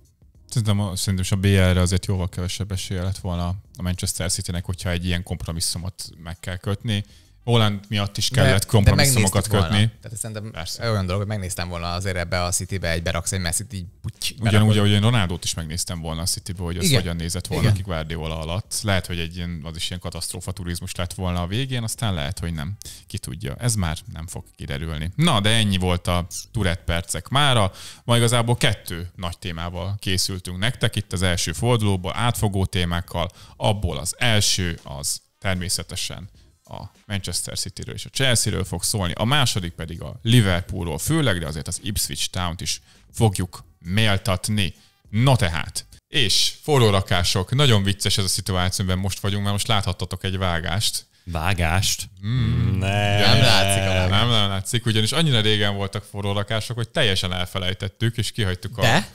Szerintem a, szerintem a BL-re azért jóval kevesebb esélye lett volna a Manchester City-nek, hogyha egy ilyen kompromisszumot meg kell kötni Holland miatt is kellett kompromisszumokat kötni. Tehát szerintem Persze. olyan dolog, hogy megnéztem volna azért ebbe a City-be egy beraksz egy messi így puty, Ugyanúgy, ahogy én Ronaldot is megnéztem volna a Citybe, hogy az Igen. hogyan nézett volna Igen. ki Guardiola alatt. Lehet, hogy egy ilyen, az is ilyen katasztrófa turizmus lett volna a végén, aztán lehet, hogy nem. Ki tudja. Ez már nem fog kiderülni. Na, de ennyi volt a turet percek mára. Ma igazából kettő nagy témával készültünk nektek itt az első fordulóból, átfogó témákkal. Abból az első az természetesen a Manchester City-ről és a Chelsea-ről fog szólni, a második pedig a Liverpool-ról főleg, de azért az Ipswich Town-t is fogjuk méltatni. Na tehát, és forró rakások, nagyon vicces ez a szituáció, amiben most vagyunk, mert most láthattatok egy vágást. Vágást? Mm. Ne. Nem látszik a Nem, nem látszik, ugyanis annyira régen voltak forró rakások, hogy teljesen elfelejtettük, és kihagytuk a... De?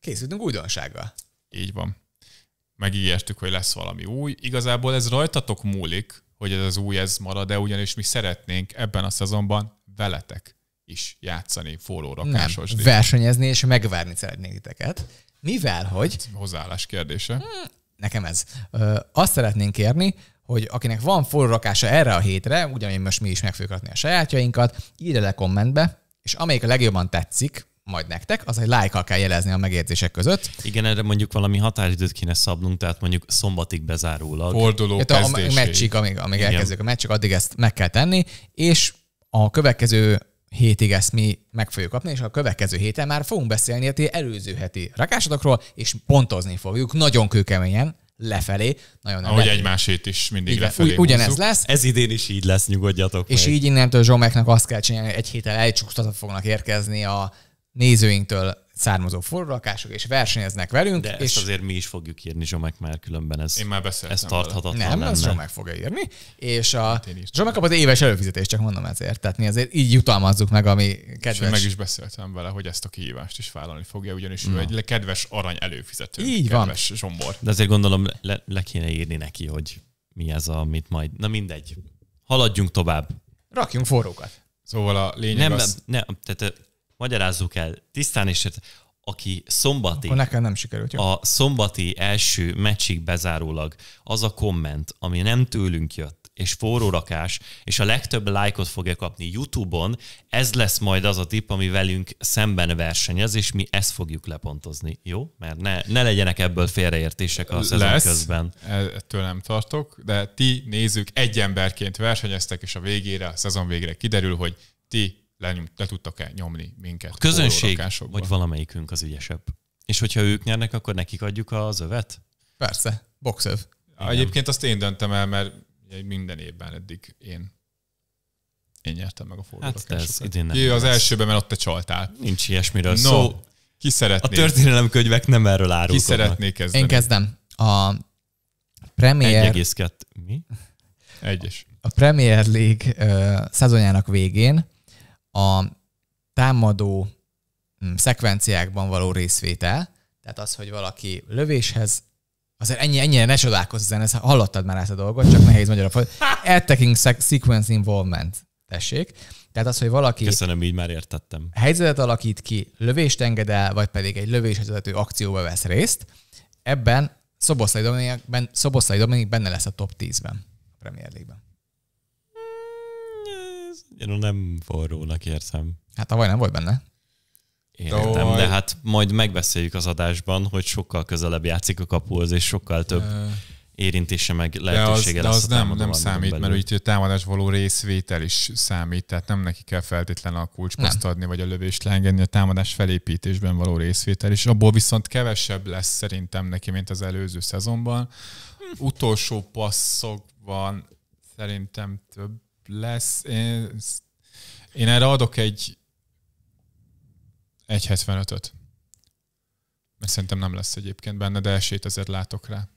Készültünk újdonsággal. Így van. Megígértük, hogy lesz valami új. Igazából ez rajtatok múlik, hogy ez az új ez marad, de ugyanis mi szeretnénk ebben a szezonban veletek is játszani forró rakásos. Nem, versenyezni és megvárni szeretnék titeket, mivel hogy... Hát, hozzáállás kérdése. Hmm, nekem ez. Ö, azt szeretnénk kérni, hogy akinek van forró rakása erre a hétre, ugyanúgy most mi is meg fogjuk a sajátjainkat, írja le kommentbe, és amelyik a legjobban tetszik, majd nektek, az egy like kell jelezni a megértések között. Igen, erre mondjuk valami határidőt kéne szabnunk, tehát mondjuk szombatig bezárólag. Forduló hát a, a amíg, amíg elkezdjük a meccsik, addig ezt meg kell tenni, és a következő hétig ezt mi meg fogjuk kapni, és a következő héten már fogunk beszélni a ti előző heti rakásodokról, és pontozni fogjuk nagyon kőkeményen, lefelé. Nagyon Ahogy lefelé. egymásét is mindig Igen, lefelé Ugyanez húzzuk. lesz. Ez idén is így lesz, nyugodjatok És meg. így innentől Zsomeknek azt kell csinálni, hogy egy héttel elcsúsztatva fognak érkezni a nézőinktől származó forrakások, és versenyeznek velünk. De és ezt azért mi is fogjuk írni, Zsomek, mert különben ez, Én már ez tarthatatlan Nem, lenne. ezt Zsomek fogja írni, és a hát Zsomek kap az éves előfizetést, csak mondom ezért. Tehát mi azért így jutalmazzuk meg, ami kedves. És meg is beszéltem vele, hogy ezt a kihívást is vállalni fogja, ugyanis Na. ő egy kedves arany előfizető. Így kedves van. Zsombor. De azért gondolom, le, le kéne írni neki, hogy mi ez, amit majd... Na mindegy. Haladjunk tovább. Rakjunk forrókat. Szóval a lényeg nem, az... Nem, tehát magyarázzuk el, tisztán és hát aki szombati... Akkor nekem nem sikerült. Jó. A szombati első meccsig bezárólag az a komment, ami nem tőlünk jött, és forró rakás és a legtöbb lájkot fogja kapni YouTube-on, ez lesz majd az a tipp, ami velünk szemben versenyez, és mi ezt fogjuk lepontozni. Jó? Mert ne, ne legyenek ebből félreértések a szezon lesz, közben. Ettől nem tartok, de ti nézők egy emberként versenyeztek, és a végére, a szezon végére kiderül, hogy ti lenyom, le tudtak-e nyomni minket? A közönség, vagy valamelyikünk az ügyesebb. És hogyha ők nyernek, akkor nekik adjuk az övet? Persze, boxöv. Egyébként azt én döntem el, mert minden évben eddig én én nyertem meg a forrórakásokat. Hát az lesz. elsőben, mert ott te csaltál. Nincs ilyesmiről no, szó. Ki szeretné? A történelemkönyvek nem erről árulkodnak. Ki szeretnék kezdeni? Én kezdem. A Premier... 1,2. Mi? Egyes. A Premier League uh, szezonjának végén a támadó mm, szekvenciákban való részvétel, tehát az, hogy valaki lövéshez, azért ennyi, ennyire ne csodálkozz ezen, ezt hallottad már ezt a dolgot, csak nehéz magyarra fog. Attacking sequence involvement, tessék. Tehát az, hogy valaki... Köszönöm, így már értettem. Helyzetet alakít ki, lövést enged el, vagy pedig egy lövéshez vezető akcióba vesz részt, ebben Szoboszlai Dominik, ben, Szoboszlai Dominik benne lesz a top 10-ben a Premier League-ben. Én nem forrónak érzem. Hát tavaly nem volt benne. Értem, de hát majd megbeszéljük az adásban, hogy sokkal közelebb játszik a kapuhoz, és sokkal több érintése meg lehetősége de az, lesz. De az nem, nem számít, belül. mert úgy támadás való részvétel is számít, tehát nem neki kell feltétlenül a kulcsposzt adni, vagy a lövést leengedni, a támadás felépítésben való részvétel is. Abból viszont kevesebb lesz szerintem neki, mint az előző szezonban. Utolsó passzokban szerintem több lesz. Én, én erre adok egy 1.75-öt. Mert szerintem nem lesz egyébként benne, de esélyt azért látok rá.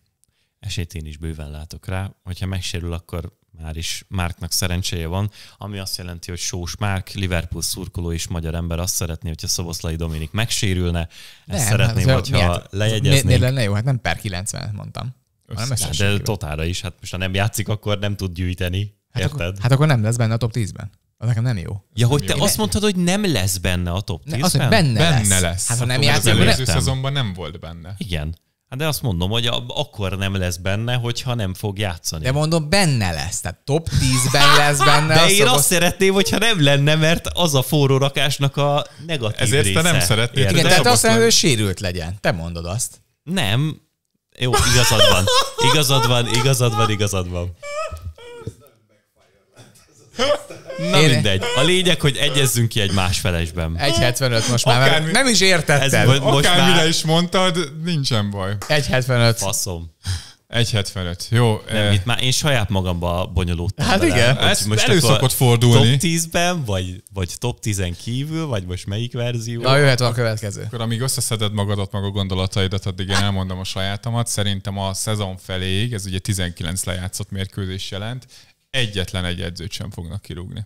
Esélyt én is bőven látok rá. Hogyha megsérül, akkor már is Márknak szerencséje van, ami azt jelenti, hogy Sós Márk, Liverpool szurkoló és magyar ember azt szeretné, hogyha Szoboszlai Dominik megsérülne. Ezt nem, szeretném, hát, hogyha lejegyeznék. Miért lenne jó? Hát nem per 90 mondtam. Össze, hanem hát de totára is, hát most ha nem játszik, akkor nem tud gyűjteni. Hát Érted? Akkor, hát akkor nem lesz benne a top 10-ben. Az nekem nem jó. Ja, hogy te jó. azt mondtad, hogy nem lesz benne a top 10 ne, azt, hogy benne, benne lesz. lesz. Hát ha hát nem játszik, az előző szezonban nem volt benne. Igen. Hát de azt mondom, hogy akkor nem lesz benne, hogyha nem fog játszani. De mondom, benne lesz. Tehát top 10-ben lesz benne. De én szokott... azt szeretném, hogyha nem lenne, mert az a forró rakásnak a negatív Ezért része. te nem szeretnéd. Igen, tehát te azt mondod, hogy sérült legyen. Te mondod azt. Nem. Jó, igazad van. Igazad van, igazad van, igazad van. Na Én... mindegy. A lényeg, hogy egyezzünk ki egy más felesben. 1.75 most már. Akármi... Nem is értettem. Ez, most Akármire már... is mondtad, nincsen baj. 1.75. Faszom. 1.75. Jó. Nem, eh... itt már én saját magamba bonyolultam. Hát bele. igen. Ezt most elő szokott fordulni. Top 10-ben, vagy, vagy top 10-en kívül, vagy most melyik verzió? Na, jöhet a következő. Akkor amíg összeszeded magadat, maga gondolataidat, hát addig én elmondom a sajátomat. Szerintem a szezon feléig, ez ugye 19 lejátszott mérkőzés jelent, egyetlen egy edzőt sem fognak kirúgni.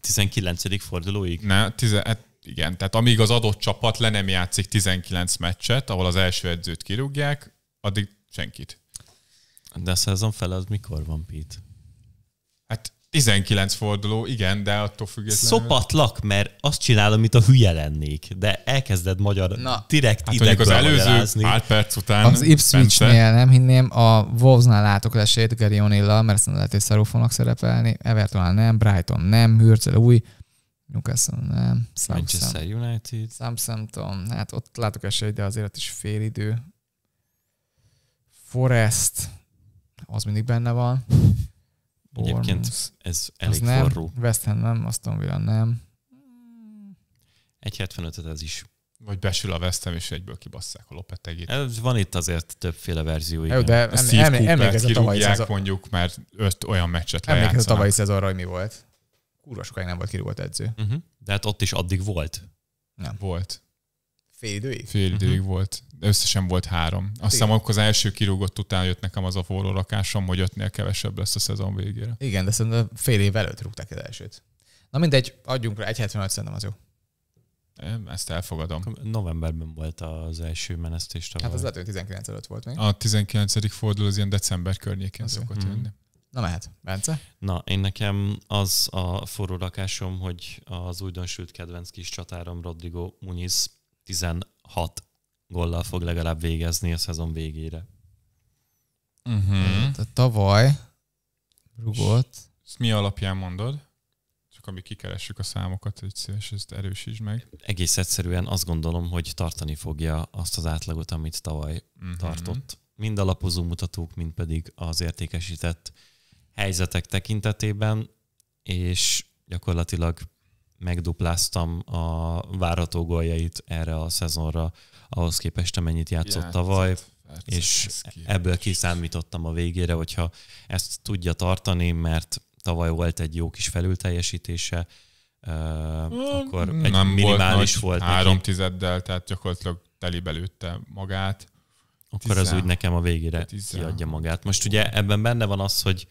19. fordulóig? Ne, tize, hát igen, tehát amíg az adott csapat le nem játszik 19 meccset, ahol az első edzőt kirúgják, addig senkit. De a szezon fele az mikor van, Pete? Hát 19 forduló, igen, de attól függetlenül... Szopatlak, mert azt csinálom, mint a hülye lennék, de elkezded magyar Na. direkt hát, idegből az előző pár perc után... Az Ipswichnél nem hinném, a Wolvesnál látok lesét Gary O'Neill-lal, mert szerintem lehet, hogy szarul fognak szerepelni, Everton nem, Brighton nem, Hürzel új, Newcastle nem, Manchester United, Samson, hát ott látok esélyt, de azért ott is félidő. Forest, az mindig benne van. Egyébként ez elég az nem, forró. West Ham nem, Aston Villa nem. 1.75-et ez is. Vagy besül a West Ham, és egyből kibasszák a Lopetegit. Ez van itt azért többféle verzió. Igen. de a Steve emlékezz a tavalyi szezon... mondjuk, mert öt olyan meccset Emlékezz a tavalyi szezonra, hogy mi volt. Kurva sokáig nem volt kirúgott edző. Uh-huh. De hát ott is addig volt. Nem. Volt. Fél időig? Fél időig uh-huh. volt de összesen volt három. Azt hiszem, akkor az első kirúgott után jött nekem az a forró lakásom, hogy ötnél kevesebb lesz a szezon végére. Igen, de szerintem fél év előtt rúgták az elsőt. Na mindegy, adjunk rá, 1.75 szerintem az jó. Ezt elfogadom. Novemberben volt az első menesztés tavaly. Hát az lehet, hogy 19 előtt volt még. A 19. forduló az ilyen december környékén az szokott mhm. jönni. Na mehet, Bence? Na, én nekem az a forró lakásom, hogy az újdonsült kedvenc kis csatárom Rodrigo Muniz 16 gollal fog legalább végezni a szezon végére. Uh-huh. Tehát tavaly rugott. Ezt mi alapján mondod? Csak amíg kikeressük a számokat, hogy szíves, ezt erősítsd meg. Egész egyszerűen azt gondolom, hogy tartani fogja azt az átlagot, amit tavaly uh-huh. tartott. Mind a lapozó mutatók, mind pedig az értékesített helyzetek tekintetében, és gyakorlatilag megdupláztam a várható erre a szezonra ahhoz képest amennyit játszott Játszott, tavaly, hát és ez ebből kiszámítottam a végére, hogyha ezt tudja tartani, mert tavaly volt egy jó kis felülteljesítése, uh, akkor egy nem minimális volt, volt három neki. tizeddel, tehát gyakorlatilag belőtte magát. Akkor Tizen. az úgy nekem a végére Tizen. kiadja magát. Most ugye ebben benne van az, hogy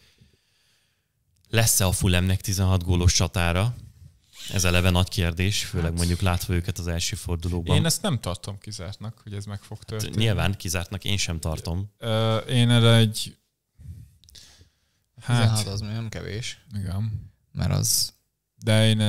lesz-e a Fulemnek 16 gólos csatára, ez eleve nagy kérdés, főleg hát. mondjuk látva őket az első fordulóban. Én ezt nem tartom kizártnak, hogy ez meg fog hát történni. Hát nyilván kizártnak, én sem tartom. Ö, én erre egy... Hát, 16 az nem kevés. Igen. Mert az... De én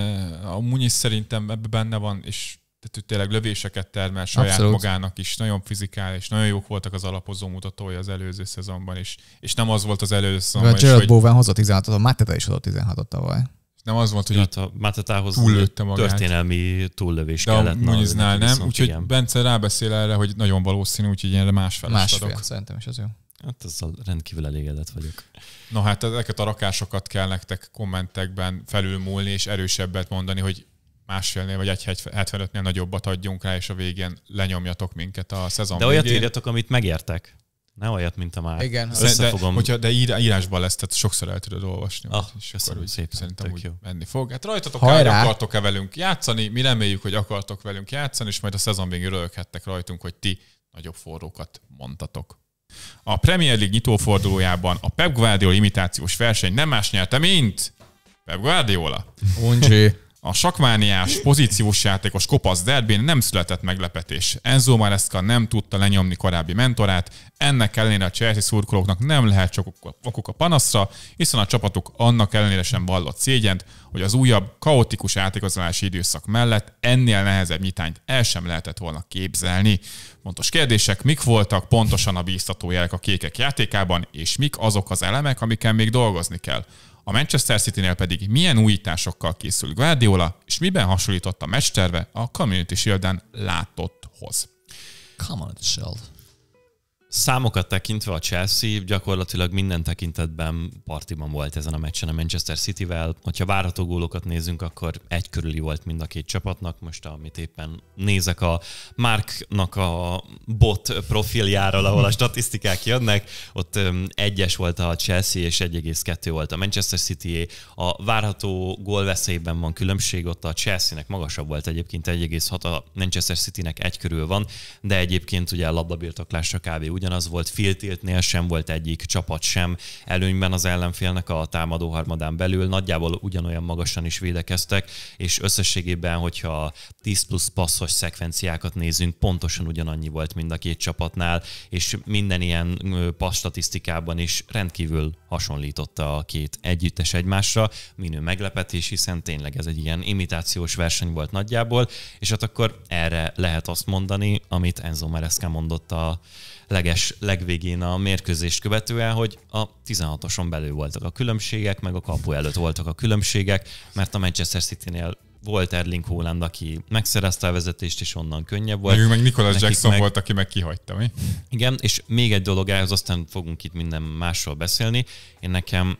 a Munyi szerintem ebben benne van, és tehát ő tényleg lövéseket termel saját Abszolút. magának is, nagyon fizikális, nagyon jók voltak az alapozó mutatói az előző szezonban is, és nem az volt az előző szezonban. A Gerald Bowen hozott 16-ot, a Mateta is hozott 16-ot tavaly. Nem az volt, hogy Itt a Mátatához túllőtte magát. Történelmi túllövés De kellett. De Munyiznál nem, úgyhogy Bence rábeszél erre, hogy nagyon valószínű, úgyhogy erre másfél Más adok. szerintem is az jó. Hát ezzel rendkívül elégedett vagyok. Na hát ezeket a rakásokat kell nektek kommentekben felülmúlni, és erősebbet mondani, hogy másfélnél vagy egy 75-nél nagyobbat adjunk rá, és a végén lenyomjatok minket a szezon De végén. olyat írjatok, amit megértek. Ne olyat, mint a már. Igen. Összefogom. De, hogyha, de írásban lesz, tehát sokszor el tudod olvasni. Ah, és akkor úgy szépen, szerintem úgy jó. menni fog. Hát rajtatok el, akartok-e velünk játszani, mi reméljük, hogy akartok velünk játszani, és majd a szezon végén rölöghettek rajtunk, hogy ti nagyobb forrókat mondtatok. A Premier League nyitófordulójában a Pep Guardiola imitációs verseny nem más nyerte, mint Pep Guardiola. Uncsi. A sakmániás, pozíciós játékos kopasz derbén nem született meglepetés. Enzo Maresca nem tudta lenyomni korábbi mentorát, ennek ellenére a Chelsea szurkolóknak nem lehet csak okuk a panaszra, hiszen a csapatuk annak ellenére sem vallott szégyent, hogy az újabb, kaotikus átigazolási időszak mellett ennél nehezebb nyitányt el sem lehetett volna képzelni. Pontos kérdések, mik voltak pontosan a bíztató jelek a kékek játékában, és mik azok az elemek, amiken még dolgozni kell a Manchester City-nél pedig milyen újításokkal készül Guardiola, és miben hasonlított a mesterve a Community Shield-en látotthoz. Community Shield számokat tekintve a Chelsea gyakorlatilag minden tekintetben partiban volt ezen a meccsen a Manchester City-vel. Hogyha várható gólokat nézünk, akkor egy körüli volt mind a két csapatnak. Most amit éppen nézek a Marknak a bot profiljáról, ahol a statisztikák jönnek, ott egyes volt a Chelsea és 1,2 volt a Manchester city A várható veszélyben van különbség, ott a Chelsea-nek magasabb volt egyébként 1,6, a Manchester City-nek egy körül van, de egyébként ugye a labdabirtoklásra kb ugyanaz volt, filtiltnél sem volt egyik csapat sem előnyben az ellenfélnek a támadó harmadán belül, nagyjából ugyanolyan magasan is védekeztek, és összességében, hogyha 10 plusz passzos szekvenciákat nézünk, pontosan ugyanannyi volt mind a két csapatnál, és minden ilyen passz statisztikában is rendkívül hasonlította a két együttes egymásra, minő meglepetés, hiszen tényleg ez egy ilyen imitációs verseny volt nagyjából, és hát akkor erre lehet azt mondani, amit Enzo Mereszke mondott a leges legvégén a mérkőzést követően, hogy a 16-oson belül voltak a különbségek, meg a kapu előtt voltak a különbségek, mert a Manchester City-nél volt Erling Haaland, aki megszerezte a vezetést, és onnan könnyebb volt. Meg, meg Nicholas Jackson meg... volt, aki meg kihagyta, mi? Igen, és még egy dolog ehhez, aztán fogunk itt minden másról beszélni. Én nekem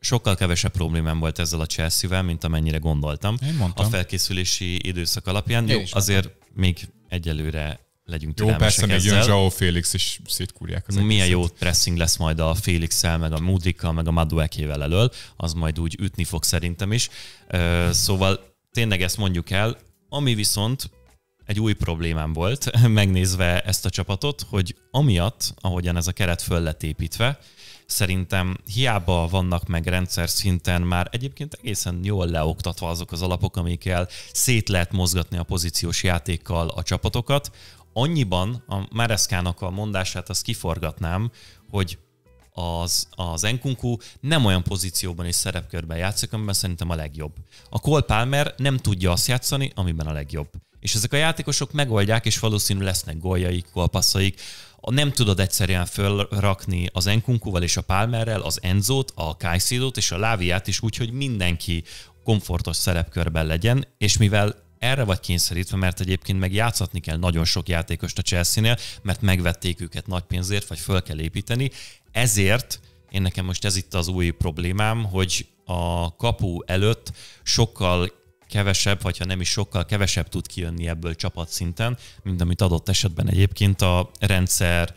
sokkal kevesebb problémám volt ezzel a Chelsea-vel, mint amennyire gondoltam. Én mondtam. A felkészülési időszak alapján. Én Jó, azért még egyelőre legyünk Jó, persze, még jön Zsao Félix, és szétkúrják az szóval Milyen egészet. jó pressing lesz majd a félix meg a Mudrikkal, meg a Maduekével elől, az majd úgy ütni fog szerintem is. Szóval tényleg ezt mondjuk el, ami viszont egy új problémám volt, megnézve ezt a csapatot, hogy amiatt, ahogyan ez a keret föl lett építve, szerintem hiába vannak meg rendszer szinten már egyébként egészen jól leoktatva azok az alapok, amikkel szét lehet mozgatni a pozíciós játékkal a csapatokat, annyiban a Mereszkának a mondását azt kiforgatnám, hogy az, az Enkunku nem olyan pozícióban és szerepkörben játszik, amiben szerintem a legjobb. A Cole Palmer nem tudja azt játszani, amiben a legjobb. És ezek a játékosok megoldják, és valószínű lesznek goljaik, golpasszaik. Nem tudod egyszerűen fölrakni az Enkunkuval és a Palmerrel az Enzót, a Kajszidót és a Láviát is úgy, hogy mindenki komfortos szerepkörben legyen, és mivel erre vagy kényszerítve, mert egyébként meg játszatni kell nagyon sok játékost a Chelsea-nél, mert megvették őket nagy pénzért, vagy föl kell építeni. Ezért én nekem most ez itt az új problémám, hogy a kapu előtt sokkal kevesebb, vagy ha nem is sokkal kevesebb tud kijönni ebből csapatszinten, mint amit adott esetben egyébként a rendszer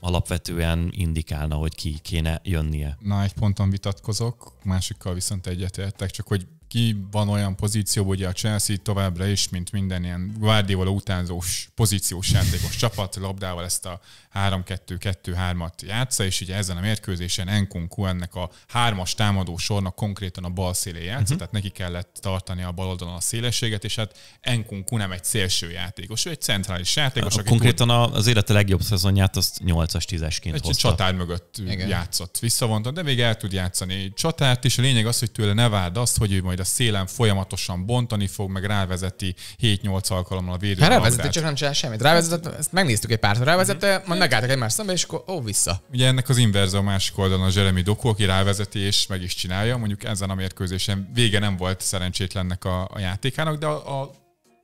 alapvetően indikálna, hogy ki kéne jönnie. Na, egy ponton vitatkozok, másikkal viszont egyetértek, csak hogy ki van olyan pozíció, ugye a Chelsea továbbra is, mint minden ilyen Guardiola utánzós pozíciós játékos csapat, labdával ezt a 3-2-2-3-at játsza, és ugye ezen a mérkőzésen Enkunku ennek a hármas támadó sornak konkrétan a bal szélén játsza, uh-huh. Mhm. tehát neki kellett tartani a bal oldalon a szélességet, és hát Enkunku nem egy szélső játékos, ő egy centrális játékos. A, aki konkrétan tud... az élete legjobb szezonját azt 8-as, 10-esként egy hozta. csatár mögött Igen. játszott, visszavonta, de még el tud játszani csatárt, és a lényeg az, hogy tőle ne várd azt, hogy ő majd majd a szélen folyamatosan bontani fog, meg rávezeti 7-8 alkalommal a védőt. Hát rávezeti, csak nem csinál semmit. Rávezetett, ezt megnéztük egy párt, rávezette, mm-hmm. majd megálltak egymás szembe, és akkor ó, vissza. Ugye ennek az inverze a másik oldalon a Jeremy Doku, aki rávezeti és meg is csinálja. Mondjuk ezen a mérkőzésen vége nem volt szerencsétlennek a, a játékának, de a, a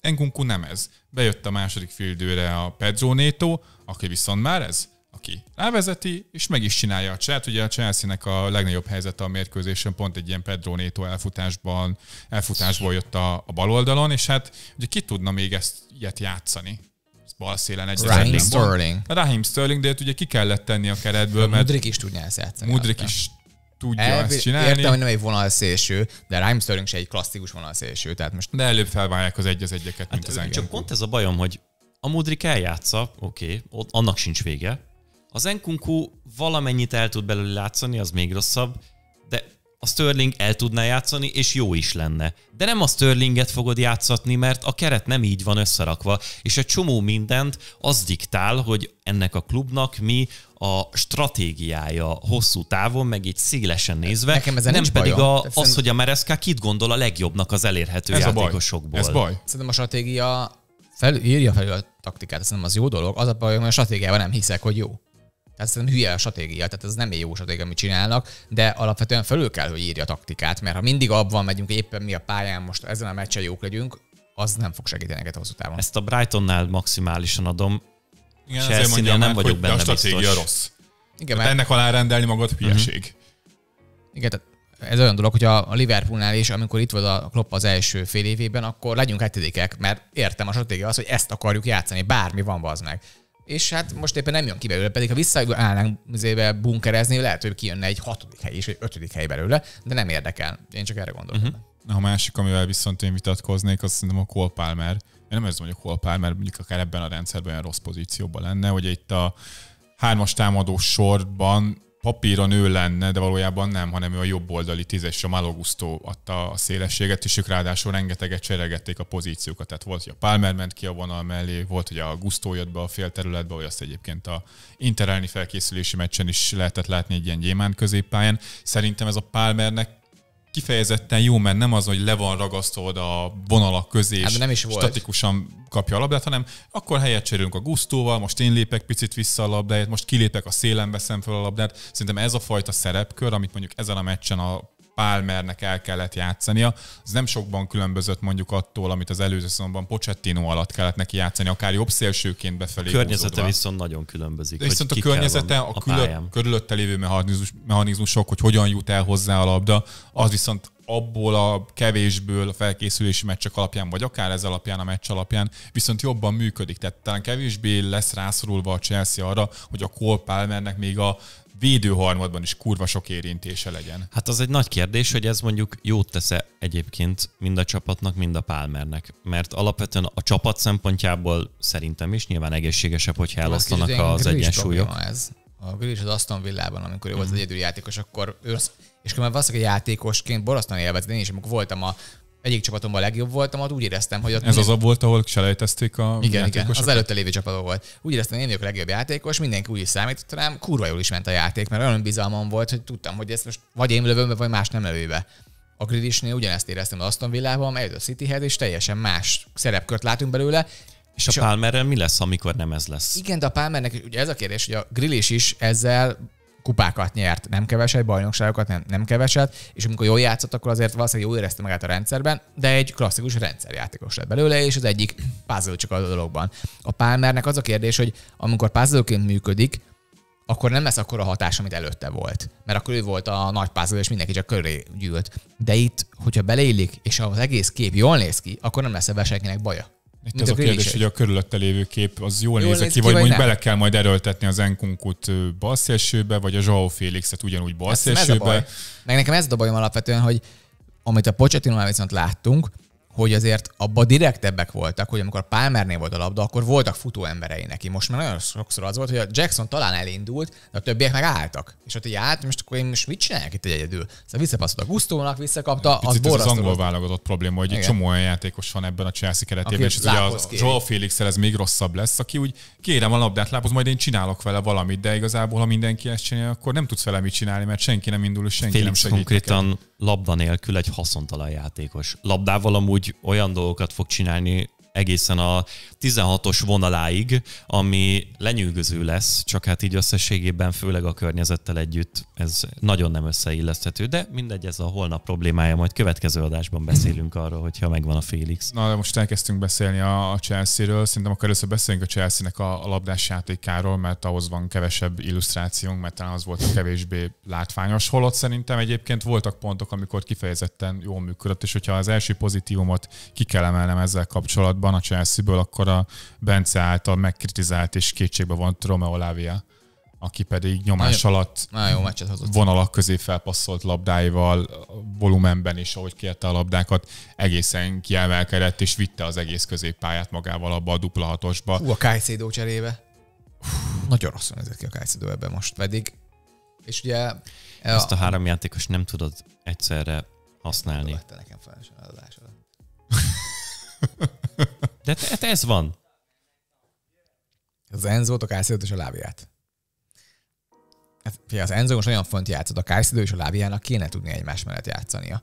Engunku nem ez. Bejött a második fildőre a Pedro Neto, aki viszont már ez valaki. Elvezeti, és meg is csinálja a cselt. Ugye a Chelsea-nek a legnagyobb helyzete a mérkőzésen pont egy ilyen Pedro Neto elfutásban, elfutásból jött a, a bal oldalon, és hát ugye ki tudna még ezt ilyet játszani? bal szélen egy Raheem Sterling. Raheem Sterling, de őt ugye ki kellett tenni a keretből, mert... Mudrik is tudja ezt játszani. Mudrik is tudja Elb- ezt csinálni. Értem, hogy nem egy vonalszélső, de Raheem Sterling se egy klasszikus vonalszélső. Tehát most... De előbb felválják az egy az egyeket, hát mint az engem. Csak pont ez a bajom, hogy a Mudrik eljátsza, oké, okay, annak sincs vége, az Enkunku valamennyit el tud belőle látszani, az még rosszabb, de a Sterling el tudná játszani, és jó is lenne. De nem a Sterlinget fogod játszatni, mert a keret nem így van összerakva, és egy csomó mindent az diktál, hogy ennek a klubnak mi a stratégiája hosszú távon, meg így szélesen nézve, Nekem nem pedig a, az, szerint... hogy a Mereszká kit gondol a legjobbnak az elérhető ez játékosokból. A baj. Ez baj. Szerintem a stratégia Felírja fel a taktikát, szerintem az jó dolog. Az a baj, hogy a stratégiában nem hiszek, hogy jó. Tehát szerintem hülye a stratégia, tehát ez nem egy jó stratégia, amit csinálnak, de alapvetően felül kell, hogy írja a taktikát, mert ha mindig abban megyünk, hogy éppen mi a pályán most ezen a meccsen jók legyünk, az nem fog segíteni neked hosszú távon. Ezt a Brightonnál maximálisan adom. Igen, Chelsea-nél mondjam, nem vagyok benne a stratégia biztos. rossz. Igen, mert... Ennek rendelni magad mhm. hülyeség. Uh-huh. Igen, tehát ez olyan dolog, hogy a Liverpoolnál is, amikor itt volt a Klopp az első fél évében, akkor legyünk hetedikek, mert értem a stratégia az, hogy ezt akarjuk játszani, bármi van az meg és hát most éppen nem jön ki belőle, pedig ha visszaállnánk mizébe bunkerezni, lehet, hogy kijönne egy hatodik hely és egy ötödik hely belőle, de nem érdekel. Én csak erre gondolom. Uh-huh. Mhm. A másik, amivel viszont én vitatkoznék, az szerintem a Cole Palmer. Én nem érzem, hogy a Cole Palmer mondjuk akár ebben a rendszerben olyan rossz pozícióban lenne, hogy itt a hármas támadó sorban papíron ő lenne, de valójában nem, hanem ő a jobb oldali tízes, a Malogusztó adta a szélességet, és ők ráadásul rengeteget cseregették a pozíciókat. Tehát volt, hogy a Palmer ment ki a vonal mellé, volt, hogy a Gusztó jött be a fél területbe, vagy azt egyébként a Interelni felkészülési meccsen is lehetett látni egy ilyen gyémán középpályán. Szerintem ez a Palmernek kifejezetten jó, mert nem az, hogy le van ragasztod a vonalak közé, hát, és hát nem is volt. statikusan kapja a labdát, hanem akkor helyet cserélünk a gusztóval, most én lépek picit vissza a labdáját, most kilépek a szélen, veszem fel a labdát. Szerintem ez a fajta szerepkör, amit mondjuk ezen a meccsen a Palmernek el kellett játszania. az nem sokban különbözött mondjuk attól, amit az előző szomban Pochettino alatt kellett neki játszani, akár jobb szélsőként befelé. A környezete húzódva. viszont nagyon különbözik. De viszont a környezete, a, a külön, körülötte lévő mechanizmus, mechanizmusok, hogy hogyan jut el hozzá a labda, az viszont abból a kevésből a felkészülési meccsek alapján, vagy akár ez alapján, a meccs alapján, viszont jobban működik. Tehát talán kevésbé lesz rászorulva a Chelsea arra, hogy a Cole Palmernek még a védőharmadban is kurva sok érintése legyen. Hát az egy nagy kérdés, hogy ez mondjuk jót tesz-e egyébként mind a csapatnak, mind a Palmernek. Mert alapvetően a csapat szempontjából szerintem is nyilván egészségesebb, hogyha elosztanak izé, az, az egyensúlyok. Ez. A Grilis az Aston Villában, amikor ő volt mm. az mhm. egyedül játékos, akkor ő az, és már valószínűleg játékosként borzasztóan élvezett én is, amikor voltam a egyik csapatomban a legjobb voltam, ott úgy éreztem, hogy ott... Ez minden... az a volt, ahol selejtezték a Igen, igen, az előtte lévő csapatom volt. Úgy éreztem, hogy én vagyok a legjobb játékos, mindenki úgy is számított rám, kurva jól is ment a játék, mert olyan bizalmam volt, hogy tudtam, hogy ezt most vagy én lövöm be, vagy más nem lövő be. A Gridisnél ugyanezt éreztem az Aston Villában, eljött a Cityhez, és teljesen más szerepkört látunk belőle, és, és a Palmerrel mi lesz, amikor nem ez lesz? Igen, de a Palmernek, ugye ez a kérdés, hogy a Grillis is ezzel kupákat nyert, nem keveset, bajnokságokat nem, nem keveset, és amikor jól játszott, akkor azért valószínűleg jól érezte magát a rendszerben, de egy klasszikus rendszerjátékos lett belőle, és az egyik puzzle csak a dologban. A Palmernek az a kérdés, hogy amikor puzzle működik, akkor nem lesz a hatás, amit előtte volt. Mert akkor ő volt a nagy pázol, és mindenki csak köré gyűlt. De itt, hogyha beleillik, és az egész kép jól néz ki, akkor nem lesz ebben senkinek baja. Itt az a kérdés, hogy a körülötte lévő kép az jól, jól néz ki, vagy, vagy mondjuk bele kell majd erőltetni az Enkunkut balszélsőbe, vagy a Zsao Félixet ugyanúgy balszélsőbe. Meg nekem ez a bajom alapvetően, hogy amit a Pochettino viszont láttunk, hogy azért abba direktebbek voltak, hogy amikor Palmernél volt a labda, akkor voltak futó emberei neki. Most már nagyon sokszor az volt, hogy a Jackson talán elindult, de a többiek meg álltak. És ott így állt, most akkor én most mit csinálják itt egyedül? Szóval visszapasszott a Gusztónak, visszakapta, Picit az borrasztó. az angol válogatott probléma, hogy egy csomó olyan játékos van ebben a Chelsea keretében, aki és ugye az Joel félix ez még rosszabb lesz, aki úgy kérem a labdát láboz, majd én csinálok vele valamit, de igazából ha mindenki ezt csinálja, akkor nem tudsz vele mit csinálni, mert senki nem indul, és senki nem segít. konkrétan neked labda nélkül egy haszontalan játékos. Labdával amúgy olyan dolgokat fog csinálni egészen a 16-os vonaláig, ami lenyűgöző lesz, csak hát így összességében, főleg a környezettel együtt ez nagyon nem összeilleszthető, de mindegy, ez a holnap problémája, majd következő adásban beszélünk arról, hogyha megvan a Félix. Na, de most elkezdtünk beszélni a, Chelsea-ről, szerintem akkor először beszéljünk a Chelsea-nek a, labdás játékáról, mert ahhoz van kevesebb illusztrációnk, mert talán az volt kevésbé látványos. Holott szerintem egyébként voltak pontok, amikor kifejezetten jól működött, és hogyha az első pozitívumot ki kell emelnem ezzel kapcsolatban a Chelsea-ből, akkor a a Bence által megkritizált és kétségbe vont Romeo Lavia, aki pedig nyomás nagyon, alatt nagyon vonalak közé felpasszolt labdáival, volumenben is, ahogy kérte a labdákat, egészen kiemelkedett és vitte az egész középpályát magával abba a dupla hatosba. Hú, a Kajcédó cserébe. Hú, nagyon rosszul nézett ki a Kajcédó ebben most pedig. És ugye... Ezt a, a három játékos nem tudod egyszerre használni. Lette nekem fel de hát ez van. Az Enzo-t, a Caicedo és a láviát. Hát, az Enzo most olyan font játszott, a Caicedo és a láviának kéne tudni egymás mellett játszania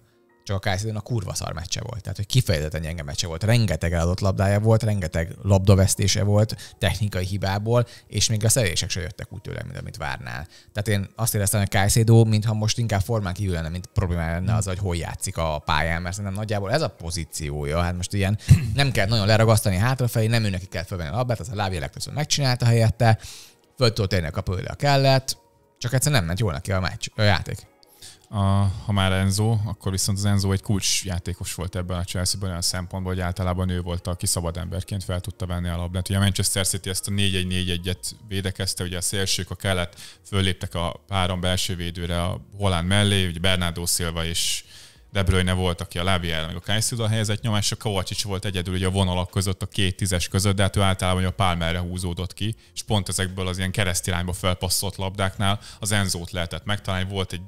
csak a kicd a kurva szar meccse volt. Tehát, hogy kifejezetten gyenge meccse volt. Rengeteg eladott labdája volt, rengeteg labdavesztése volt technikai hibából, és még a szerelések se jöttek úgy tőle, mint amit várnál. Tehát én azt éreztem, hogy Kajszédó, mintha most inkább formán kívül lenne, mint problémája lenne az, hogy hol játszik a pályán, mert szerintem nagyjából ez a pozíciója. Hát most ilyen nem kell nagyon leragasztani hátrafelé, nem ő neki kell fölvenni a labdát, az a lábja közül megcsinálta helyette, föl tudott érni a kapu, a kellett, csak egyszer nem ment jól neki a, meccs, a játék. A, ha már Enzo, akkor viszont az Enzo egy kulcsjátékos volt ebben a Chelsea-ben olyan szempontból, hogy általában ő volt, aki szabad emberként fel tudta venni a labdát. Ugye a Manchester City ezt a 4-1-4-1-et védekezte, ugye a szélsők a kelet fölléptek a páron belső védőre a Holland mellé, ugye Bernardo Silva és de Bruyne volt, aki a Lavier, meg a Kajszidon helyezett nyomás, a Kovacsics volt egyedül ugye a vonalak között, a két tízes között, de hát ő általában a Palmerre húzódott ki, és pont ezekből az ilyen keresztirányba felpasszolt labdáknál az Enzót lehetett megtalálni, volt egy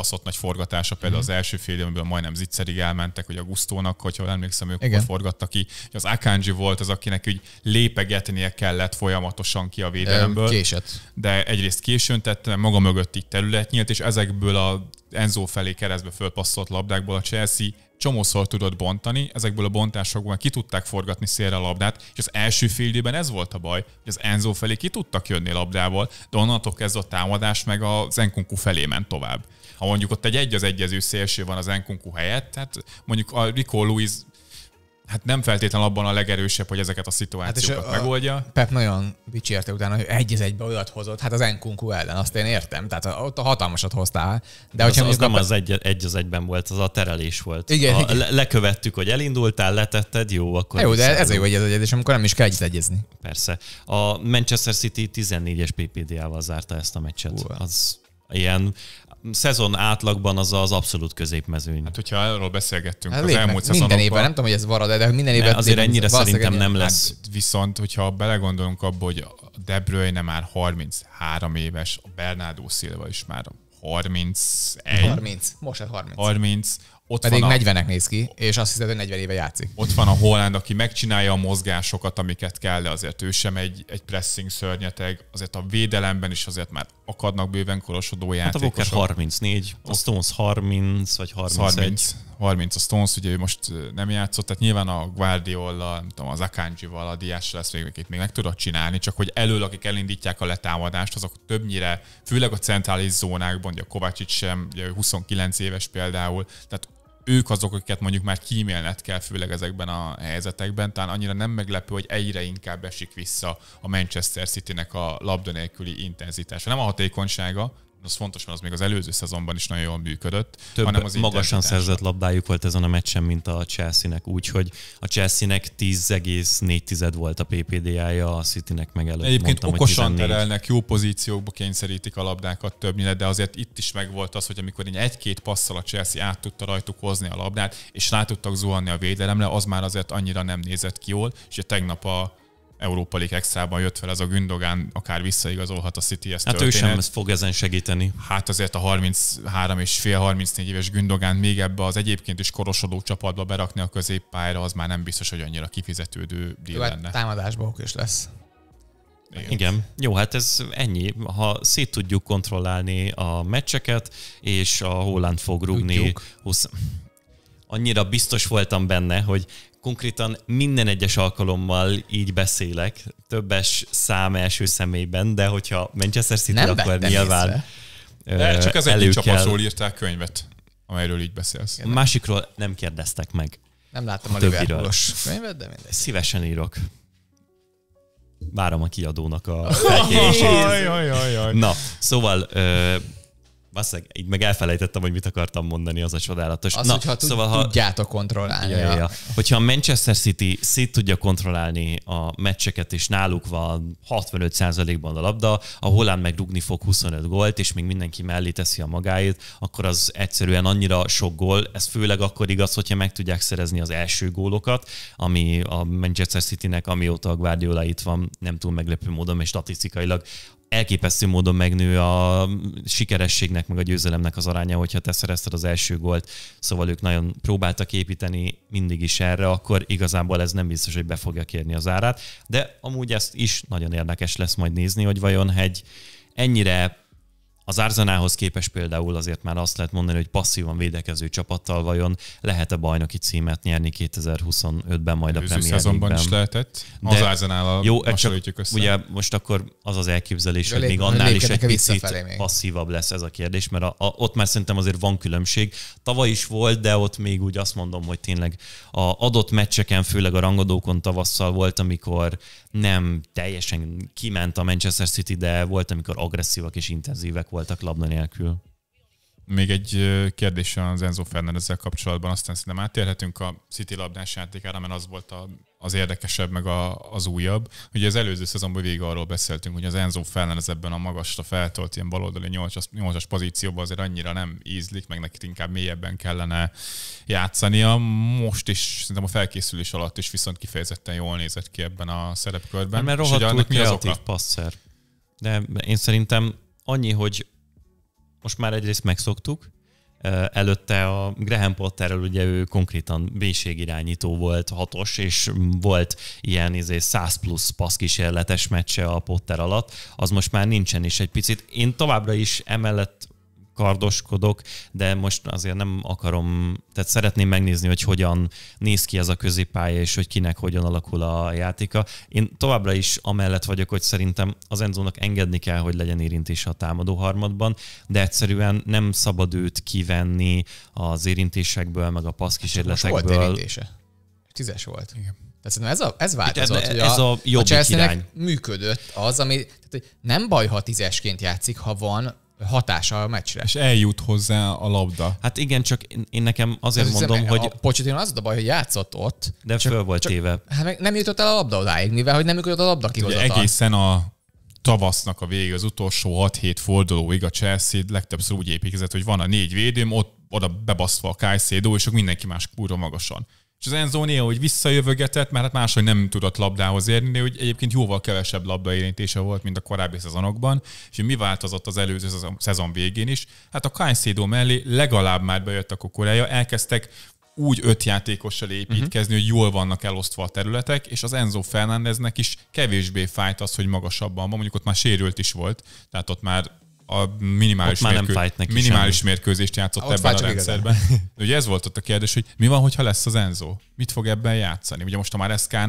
baszott nagy forgatása, például uh-huh. az első fél évben majdnem zicserig elmentek, hogy a Gusztónak, hogyha emlékszem, ők Igen. forgatta ki. Az Akanji volt az, akinek úgy lépegetnie kellett folyamatosan ki a védelemből. Késett. De egyrészt későn tette, maga mögött így terület nyílt, és ezekből a Enzo felé keresztbe fölpasszolt labdákból a Chelsea csomószor tudott bontani, ezekből a bontásokban ki tudták forgatni szélre a labdát, és az első fél ez volt a baj, hogy az Enzo felé ki tudtak jönni labdával, de onnantól kezdve a támadás meg a Zenkunku felé ment tovább ha mondjuk ott egy egy az egyező szélső van az Enkunku helyett, tehát mondjuk a Rico Luis hát nem feltétlenül abban a legerősebb, hogy ezeket a hát szituációkat hát megoldja. Pep nagyon dicsérte utána, hogy egy az egybe olyat hozott, hát az Enkunku ellen, azt én értem, tehát ott a hatalmasat hoztál. De az, az, az nem a... az egy, egy, az egyben volt, az a terelés volt. Igen, igen. Le, lekövettük, hogy elindultál, letetted, jó, akkor... Jó, de ez a jó egy az és amikor nem is kell egyet egyezni. Persze. A Manchester City 14-es PPD-ával zárta ezt a meccset. Uh. Az ilyen szezon átlagban az az abszolút középmezőny. Hát, hogyha arról beszélgettünk hát, az lépnek. elmúlt szezonokban. Minden évben, nem tudom, hogy ez varad, de minden évben... Ne, azért lépnek, ennyire szerintem nem hát lesz. Hát, viszont, hogyha belegondolunk abba, hogy De Bruyne már 33 éves, a Bernardo Silva is már 31. 30, most 30. 30, ott Pedig van a... 40-nek néz ki, és azt hiszed, hogy 40 éve játszik. Ott van a Holland, aki megcsinálja a mozgásokat, amiket kell, de azért ő sem egy, egy pressing szörnyeteg, azért a védelemben is azért már akadnak bőven korosodó játékosok. Hát a Walker 34, a Stones 30, vagy 31. 30, 30 a Stones, ugye ő most nem játszott, tehát nyilván a Guardiola, nem tudom, az Akanji-val, a Diásra lesz még, akit még meg tudod csinálni, csak hogy elől, akik elindítják a letámadást, azok többnyire, főleg a centrális zónákban, ugye a Kovácsics sem, ugye 29 éves például, tehát ők azok, akiket mondjuk már kímélned kell, főleg ezekben a helyzetekben. Talán annyira nem meglepő, hogy egyre inkább esik vissza a Manchester City-nek a labda nélküli intenzitása. Nem a hatékonysága, az fontos, mert az még az előző szezonban is nagyon jól működött. Több hanem az magasan szerzett labdájuk volt ezen a meccsen, mint a Chelsea-nek, úgyhogy a Chelsea-nek 10,4 volt a ppdi ja a City-nek meg előtt. Egyébként mondtam, okosan terelnek, jó pozíciókba kényszerítik a labdákat többnyire, de azért itt is megvolt az, hogy amikor egy-két passzal a Chelsea át tudta rajtuk hozni a labdát, és rá tudtak zuhanni a védelemre, az már azért annyira nem nézett ki jól, és tegnap a Európa League extrában jött fel ez a Gündogán, akár visszaigazolhat a City ezt Hát történet. ő sem fog ezen segíteni. Hát azért a 33 és fél 34 éves Gündogán még ebbe az egyébként is korosodó csapatba berakni a középpályára, az már nem biztos, hogy annyira kifizetődő díj jó, hát lenne. Hát ok is lesz. Igen. Igen. Jó, hát ez ennyi. Ha szét tudjuk kontrollálni a meccseket, és a Holland fog rúgni. 20... Annyira biztos voltam benne, hogy konkrétan minden egyes alkalommal így beszélek, többes szám első személyben, de hogyha Manchester City, nem akkor nyilván... Észre. De csak az egyik csapatról írták könyvet, amelyről így beszélsz. A másikról nem kérdeztek meg. Nem láttam a, a liverpool könyvet, de mindegy. Szívesen írok. Várom a kiadónak a felkérését. Na, szóval Basszeg, így meg elfelejtettem, hogy mit akartam mondani, az a csodálatos. Az, Na, hogyha tud, szóval, ha... tudjátok kontrollálni. Ja, ja, ja. Hogyha a Manchester City szét tudja kontrollálni a meccseket, és náluk van 65%-ban a labda, a Holland meg rugni fog 25 gólt, és még mindenki mellé teszi a magáit, akkor az egyszerűen annyira sok gól, ez főleg akkor igaz, hogyha meg tudják szerezni az első gólokat, ami a Manchester Citynek, amióta a Guardiola itt van, nem túl meglepő módon, és statisztikailag elképesztő módon megnő a sikerességnek, meg a győzelemnek az aránya, hogyha te szerezted az első gólt, szóval ők nagyon próbáltak építeni mindig is erre, akkor igazából ez nem biztos, hogy be fogja kérni az árát, de amúgy ezt is nagyon érdekes lesz majd nézni, hogy vajon egy ennyire az Arzenához képes például azért már azt lehet mondani, hogy passzívan védekező csapattal vajon lehet-e bajnoki címet nyerni 2025-ben majd a Premier szezonban is lehetett. Az arzenál a jó, csak össze. Ugye most akkor az az elképzelés, hogy még annál is egy picit passzívabb lesz ez a kérdés, mert a, a, ott már szerintem azért van különbség. Tavaly is volt, de ott még úgy azt mondom, hogy tényleg a adott meccseken, főleg a rangadókon tavasszal volt, amikor nem teljesen kiment a Manchester City, de volt, amikor agresszívak és intenzívek voltak voltak labda nélkül. Még egy kérdés az Enzo Fernandezzel kapcsolatban, aztán szerintem átérhetünk a City labdás játékára, mert az volt a, az érdekesebb, meg a, az újabb. Ugye az előző szezonban végig arról beszéltünk, hogy az Enzo Fernandez ebben a magasra feltolt ilyen baloldali 8-as, 8-as pozícióban azért annyira nem ízlik, meg neki inkább mélyebben kellene játszania. Most is, szerintem a felkészülés alatt is viszont kifejezetten jól nézett ki ebben a szerepkörben. Nem, mert rohadtul kreatív passzer. De én szerintem annyi, hogy most már egyrészt megszoktuk, előtte a Graham Potterrel ugye ő konkrétan irányító volt, hatos, és volt ilyen izé 100 plusz kísérletes meccse a Potter alatt, az most már nincsen is egy picit. Én továbbra is emellett kardoskodok, de most azért nem akarom, tehát szeretném megnézni, hogy hogyan néz ki ez a középpálya, és hogy kinek hogyan alakul a játéka. Én továbbra is amellett vagyok, hogy szerintem az Enzónak engedni kell, hogy legyen érintése a támadó harmadban, de egyszerűen nem szabad őt kivenni az érintésekből, meg a passzkísérletekből. Most volt érintése. Tízes volt. Igen. Tehát szerintem ez, a, ez változott, hogy ez a, a a a működött az, ami tehát nem baj, ha tízesként játszik, ha van hatása a meccsre. És eljut hozzá a labda. Hát igen, csak én, én nekem azért Ez mondom, hogy... A Pochettino az a baj, hogy játszott ott. De csak, föl volt csak, éve. Hát meg nem jutott el a labda odáig, mivel hogy nem jutott a labda hát kihozatal. Egészen a tavasznak a vége, az utolsó 6-7 fordulóig a Chelsea legtöbbször úgy építkezett, hogy van a négy védőm, ott oda bebaszva a Kajszédó, és akkor mindenki más kurva magasan. És az Enzo néha, hogy visszajövögetett, mert hát máshogy nem tudott labdához érni, de hogy egyébként jóval kevesebb labda érintése volt, mint a korábbi szezonokban. És mi változott az előző szezon végén is? Hát a Caicedo mellé legalább már bejött a kukorája, elkezdtek úgy öt játékossal építkezni, uh-huh. hogy jól vannak elosztva a területek, és az Enzo Fernándeznek is kevésbé fájt az, hogy magasabban van, mondjuk ott már sérült is volt, tehát ott már a minimális, mérkő... nem neki minimális semmi. mérkőzést játszott ott ebben a rendszerben. De Ugye ez volt ott a kérdés, hogy mi van, hogyha lesz az Enzo? Mit fog ebben játszani? Ugye most a már sk ugye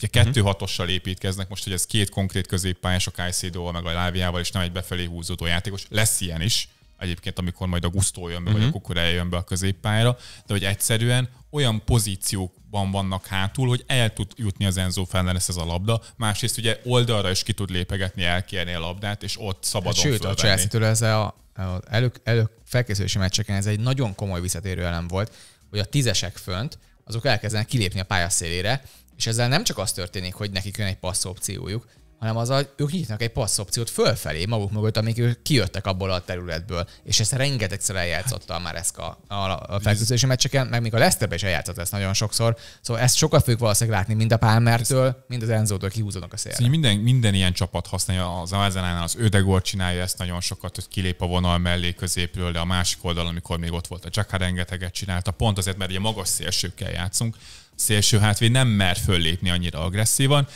mhm. kettő hatossal építkeznek most, hogy ez két konkrét középpályás, a Kajszédóval meg a Láviával, és nem egy befelé húzódó játékos. Lesz ilyen is egyébként, amikor majd a Gusztó jön be, uh-huh. vagy a mhm. Kukorea jön be a középpályára, de hogy egyszerűen olyan pozíciókban vannak hátul, hogy el tud jutni az Enzo Fernández ez a labda, másrészt ugye oldalra is ki tud lépegetni, elkérni a labdát, és ott szabadon hát, Sőt, a Chelsea-től ez a, a elő, elő felkészülési meccseken ez egy nagyon komoly visszatérő elem volt, hogy a tízesek fönt, azok elkezdenek kilépni a pályaszélére, és ezzel nem csak az történik, hogy nekik jön egy passz opciójuk, hanem az, hogy ők nyitnak egy passz opciót fölfelé maguk mögött, amik ők kijöttek abból a területből. És ezt rengetegszer eljátszottam már ezt a, a, a felkészülési meccseken, meg még a Leszterbe is eljátszott ezt nagyon sokszor. Szóval ezt sokat fők valószínűleg látni, mind a Palmertől, mind az Enzótól kihúzódnak a szélre. Szóval minden, minden ilyen csapat használja, az Amazonán, az Ödegor csinálja ezt nagyon sokat, hogy kilép a vonal mellé középről, de a másik oldalon, amikor még ott volt a Csaka rengeteget csinálta, pont azért, mert ugye magas szélsőkkel játszunk, szélső hátvéd nem mer föllépni annyira agresszívan,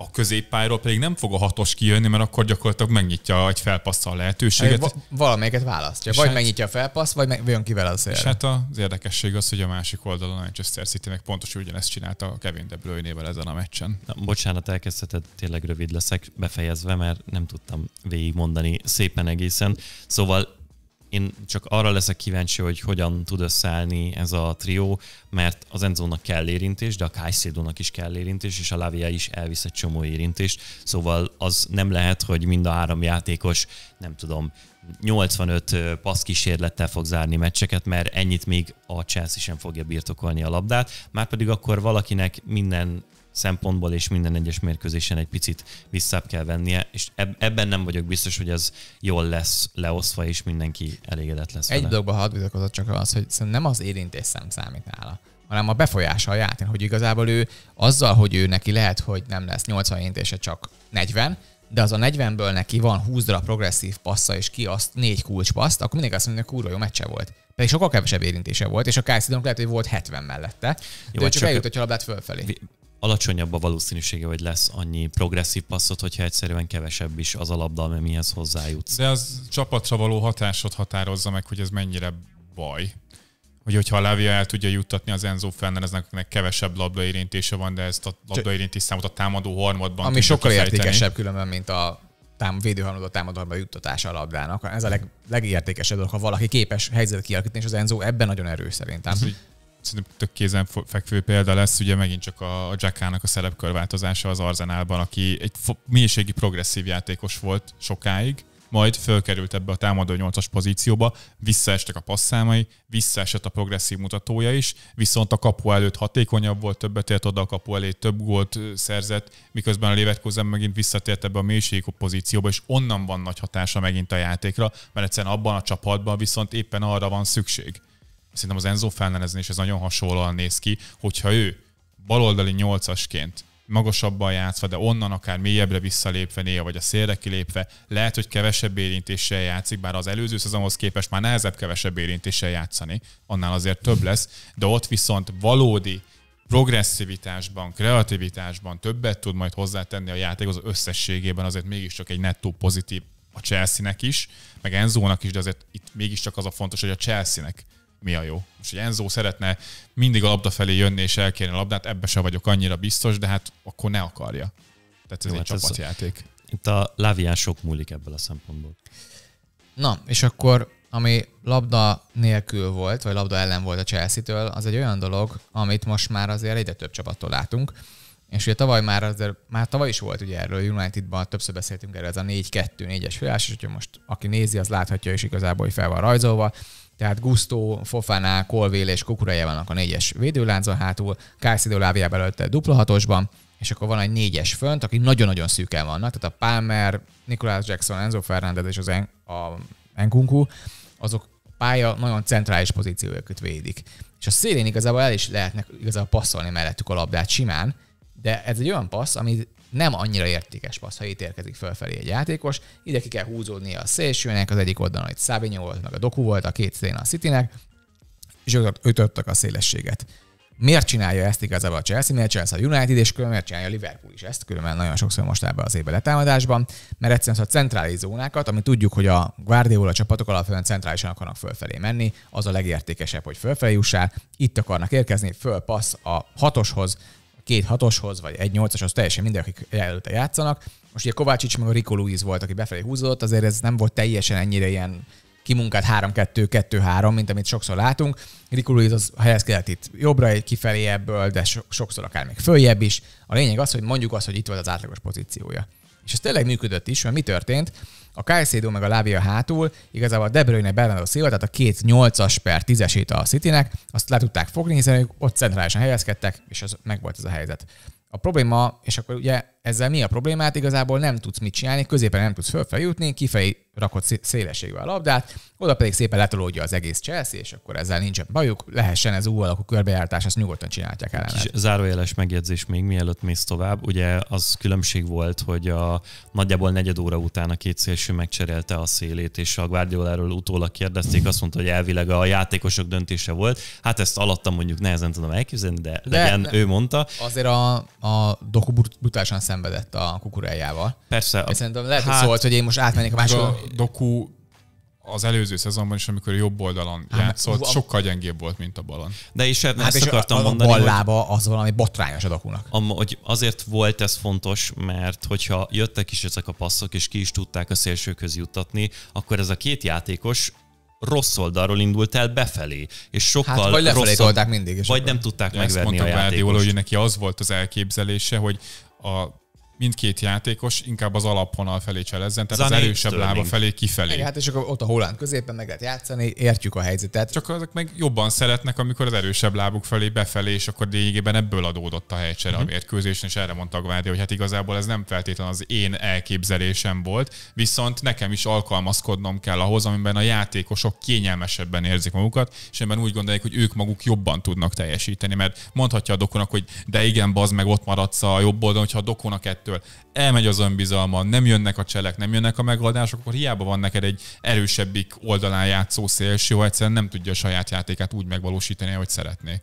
a középpályról pedig nem fog a hatos kijönni, mert akkor gyakorlatilag megnyitja egy felpasszal lehetőséget. Va- valamelyiket választja. Vagy hát, megnyitja a felpassz, vagy meg, jön ki vele És hát az érdekesség az, hogy a másik oldalon a Manchester City meg pontosan ugyanezt csinálta a Kevin De Bruyne-vel ezen a meccsen. Na, bocsánat, elkezdheted, tényleg rövid leszek befejezve, mert nem tudtam végigmondani szépen egészen. Szóval én csak arra leszek kíváncsi, hogy hogyan tud összeállni ez a trió, mert az Enzónak kell érintés, de a Kajszédónak is kell érintés, és a Lavia is elvisz egy csomó érintést, szóval az nem lehet, hogy mind a három játékos, nem tudom, 85 passz kísérlettel fog zárni meccseket, mert ennyit még a Chelsea sem fogja birtokolni a labdát, már pedig akkor valakinek minden szempontból és minden egyes mérkőzésen egy picit visszább kell vennie, és ebben nem vagyok biztos, hogy ez jól lesz leosztva, és mindenki elégedett lesz. Egy dologban hadd vitatkozott csak az, hogy nem az érintés szám számít nála hanem a befolyása a játék, hogy igazából ő azzal, hogy ő neki lehet, hogy nem lesz 80 érintése, csak 40, de az a 40-ből neki van 20 darab progresszív passza, és ki azt négy kulcs paszt, akkor mindig azt mondja, hogy kurva jó meccse volt. Pedig sokkal kevesebb érintése volt, és a kászidomnak lehet, hogy volt 70 mellette. De jó, ő hát csak, csak eljutott a labdát fölfelé alacsonyabb a valószínűsége, hogy lesz annyi progresszív passzot, hogyha egyszerűen kevesebb is az a labda, ami mihez hozzájutsz. De az csapatra való hatásod határozza meg, hogy ez mennyire baj. Hogy hogyha a Lavia el tudja juttatni az Enzo Fernandeznek kevesebb labda érintése van, de ezt a labda érintés számot a támadó harmadban Ami sokkal értékesebb különben, mint a tám, a támadóharmadba juttatása a labdának. Ez a leg, legértékesebb dolog, ha valaki képes helyzetet kialakítani, és az Enzo ebben nagyon erős szerintem. Ez, szerintem tök kézen fekvő példa lesz, ugye megint csak a Jackának a szerepkörváltozása az Arzenálban, aki egy mélységi progresszív játékos volt sokáig, majd fölkerült ebbe a támadó 8-as pozícióba, visszaestek a passzámai, visszaesett a progresszív mutatója is, viszont a kapu előtt hatékonyabb volt, többet ért oda a kapu elé, több gólt szerzett, miközben a Leverkusen megint visszatért ebbe a mélységú pozícióba, és onnan van nagy hatása megint a játékra, mert egyszerűen abban a csapatban viszont éppen arra van szükség szerintem az Enzo Fernándeznél is ez nagyon hasonlóan néz ki, hogyha ő baloldali nyolcasként magasabban játszva, de onnan akár mélyebbre visszalépve néha, vagy a szélre kilépve, lehet, hogy kevesebb érintéssel játszik, bár az előző szezonhoz képest már nehezebb kevesebb érintéssel játszani, annál azért több lesz, de ott viszont valódi progresszivitásban, kreativitásban többet tud majd hozzátenni a játékhoz az összességében, azért mégiscsak egy nettó pozitív a Chelsea-nek is, meg Enzónak is, de azért itt mégiscsak az a fontos, hogy a Chelsea-nek mi a jó. Most, hogy Enzo szeretne mindig a labda felé jönni és elkérni a labdát, ebbe se vagyok annyira biztos, de hát akkor ne akarja. Tehát ez jó, egy hát csapatjáték. Ez, itt a lávián sok múlik ebből a szempontból. Na, és akkor ami labda nélkül volt, vagy labda ellen volt a Chelsea-től, az egy olyan dolog, amit most már azért egyre több csapattól látunk. És ugye tavaly már, azért, már tavaly is volt ugye erről Unitedban, többször beszéltünk erről, ez a 4-2-4-es főállás, és hogyha most aki nézi, az láthatja is igazából, hogy fel van rajzolva. Tehát Gusto, Fofana, Colville és Kukureje vannak a négyes védőlánca hátul, Caicedo Lávia belőtte dupla hatosban, és akkor van egy négyes fönt, akik nagyon-nagyon szűken vannak, tehát a Palmer, Nicolás Jackson, Enzo Fernández és az en- a Nkunku, azok pálya nagyon centrális pozíciójukat védik. És a szélén igazából el is lehetnek igazából passzolni mellettük a labdát simán, de ez egy olyan passz, ami nem annyira értékes passz, ha itt érkezik fölfelé egy játékos. Ide ki kell húzódnia a szélsőnek, az egyik oldalon itt Szábinyó volt, meg a Doku volt, a két szén a Citynek, és ötöttek a szélességet. Miért csinálja ezt igazából a Chelsea, miért csinálja a United, és különben miért csinálja a Liverpool is ezt, különben nagyon sokszor most ebben az évben letámadásban, mert egyszerűen a centrális zónákat, ami tudjuk, hogy a Guardiola csapatok alapvetően centrálisan akarnak fölfelé menni, az a legértékesebb, hogy fölfelé jussál, itt akarnak érkezni, fölpassz a hatoshoz, két hatoshoz, vagy egy nyolcashoz, teljesen mindenki akik előtte játszanak. Most ugye Kovácsics meg a Rico Luiz volt, aki befelé húzódott, azért ez nem volt teljesen ennyire ilyen kimunkált 3-2-2-3, mint amit sokszor látunk. Rico Luiz az helyezkedett itt jobbra, egy kifelé ebből, de sokszor akár még följebb is. A lényeg az, hogy mondjuk az, hogy itt volt az átlagos pozíciója. És ez tényleg működött is, mert mi történt? A Kajszédó meg a Lávia hátul, igazából De Bruyne, Bernardo Silva, tehát a két 8-as per 10 a Citynek, azt le tudták fogni, hiszen ők ott centrálisan helyezkedtek, és az, meg volt ez a helyzet. A probléma, és akkor ugye ezzel mi a problémát? Igazából nem tudsz mit csinálni, középen nem tudsz fölfelé jutni, kifelé rakod szélességbe a labdát, oda pedig szépen letolódja az egész Chelsea, és akkor ezzel nincsen bajuk, lehessen ez új alakú körbejártás, ezt nyugodtan csinálják el. Kis zárójeles megjegyzés még mielőtt mész tovább, ugye az különbség volt, hogy a nagyjából negyed óra után a két szélső megcserélte a szélét, és a Guardioláról utólag kérdezték, azt mondta, hogy elvileg a játékosok döntése volt. Hát ezt alattam mondjuk nehezen tudom elképzelni, de, de legyen, ne, ő mondta. Azért a, a doku brutálisan szenvedett a kukurájával. Persze. A... Szerintem lehet, hogy hát, szólt, hogy én most átmennék a másik. A doku az előző szezonban is, amikor jobb oldalon hát, játszott, a... sokkal gyengébb volt, mint a balon. De is hát, hát ezt akartam a, a mondani, ballába hogy... az valami botrányos a dokunak. Hogy azért volt ez fontos, mert hogyha jöttek is ezek a passzok, és ki is tudták a szélsőköz juttatni, akkor ez a két játékos rossz oldalról indult el befelé, és sokkal hát, vagy lefelé rosszabb, mindig. És vagy akkor. nem tudták De megverni ezt mondta a játékot. hogy neki az volt az elképzelése, hogy 啊。mindkét játékos inkább az alapvonal felé cselezzen, tehát Zané, az erősebb Sterling. lába felé kifelé. Igen, hát és akkor ott a Holland középen meg lehet játszani, értjük a helyzetet. Csak azok meg jobban szeretnek, amikor az erősebb lábuk felé befelé, és akkor lényegében ebből adódott a helycsere uh-huh. a mhm. mérkőzésen, és erre mondta Gvárdia, hogy hát igazából ez nem feltétlenül az én elképzelésem volt, viszont nekem is alkalmazkodnom kell ahhoz, amiben a játékosok kényelmesebben érzik magukat, és ebben úgy gondolják, hogy ők maguk jobban tudnak teljesíteni, mert mondhatja a dokonak, hogy de igen, bazd meg ott maradsz a jobb oldalon, hogyha a dokona kettő emberektől, elmegy az önbizalma, nem jönnek a cselek, nem jönnek a megoldások, akkor hiába van neked egy erősebbik oldalán játszó szélső, ha egyszerűen nem tudja a saját játékát úgy megvalósítani, ahogy szeretné.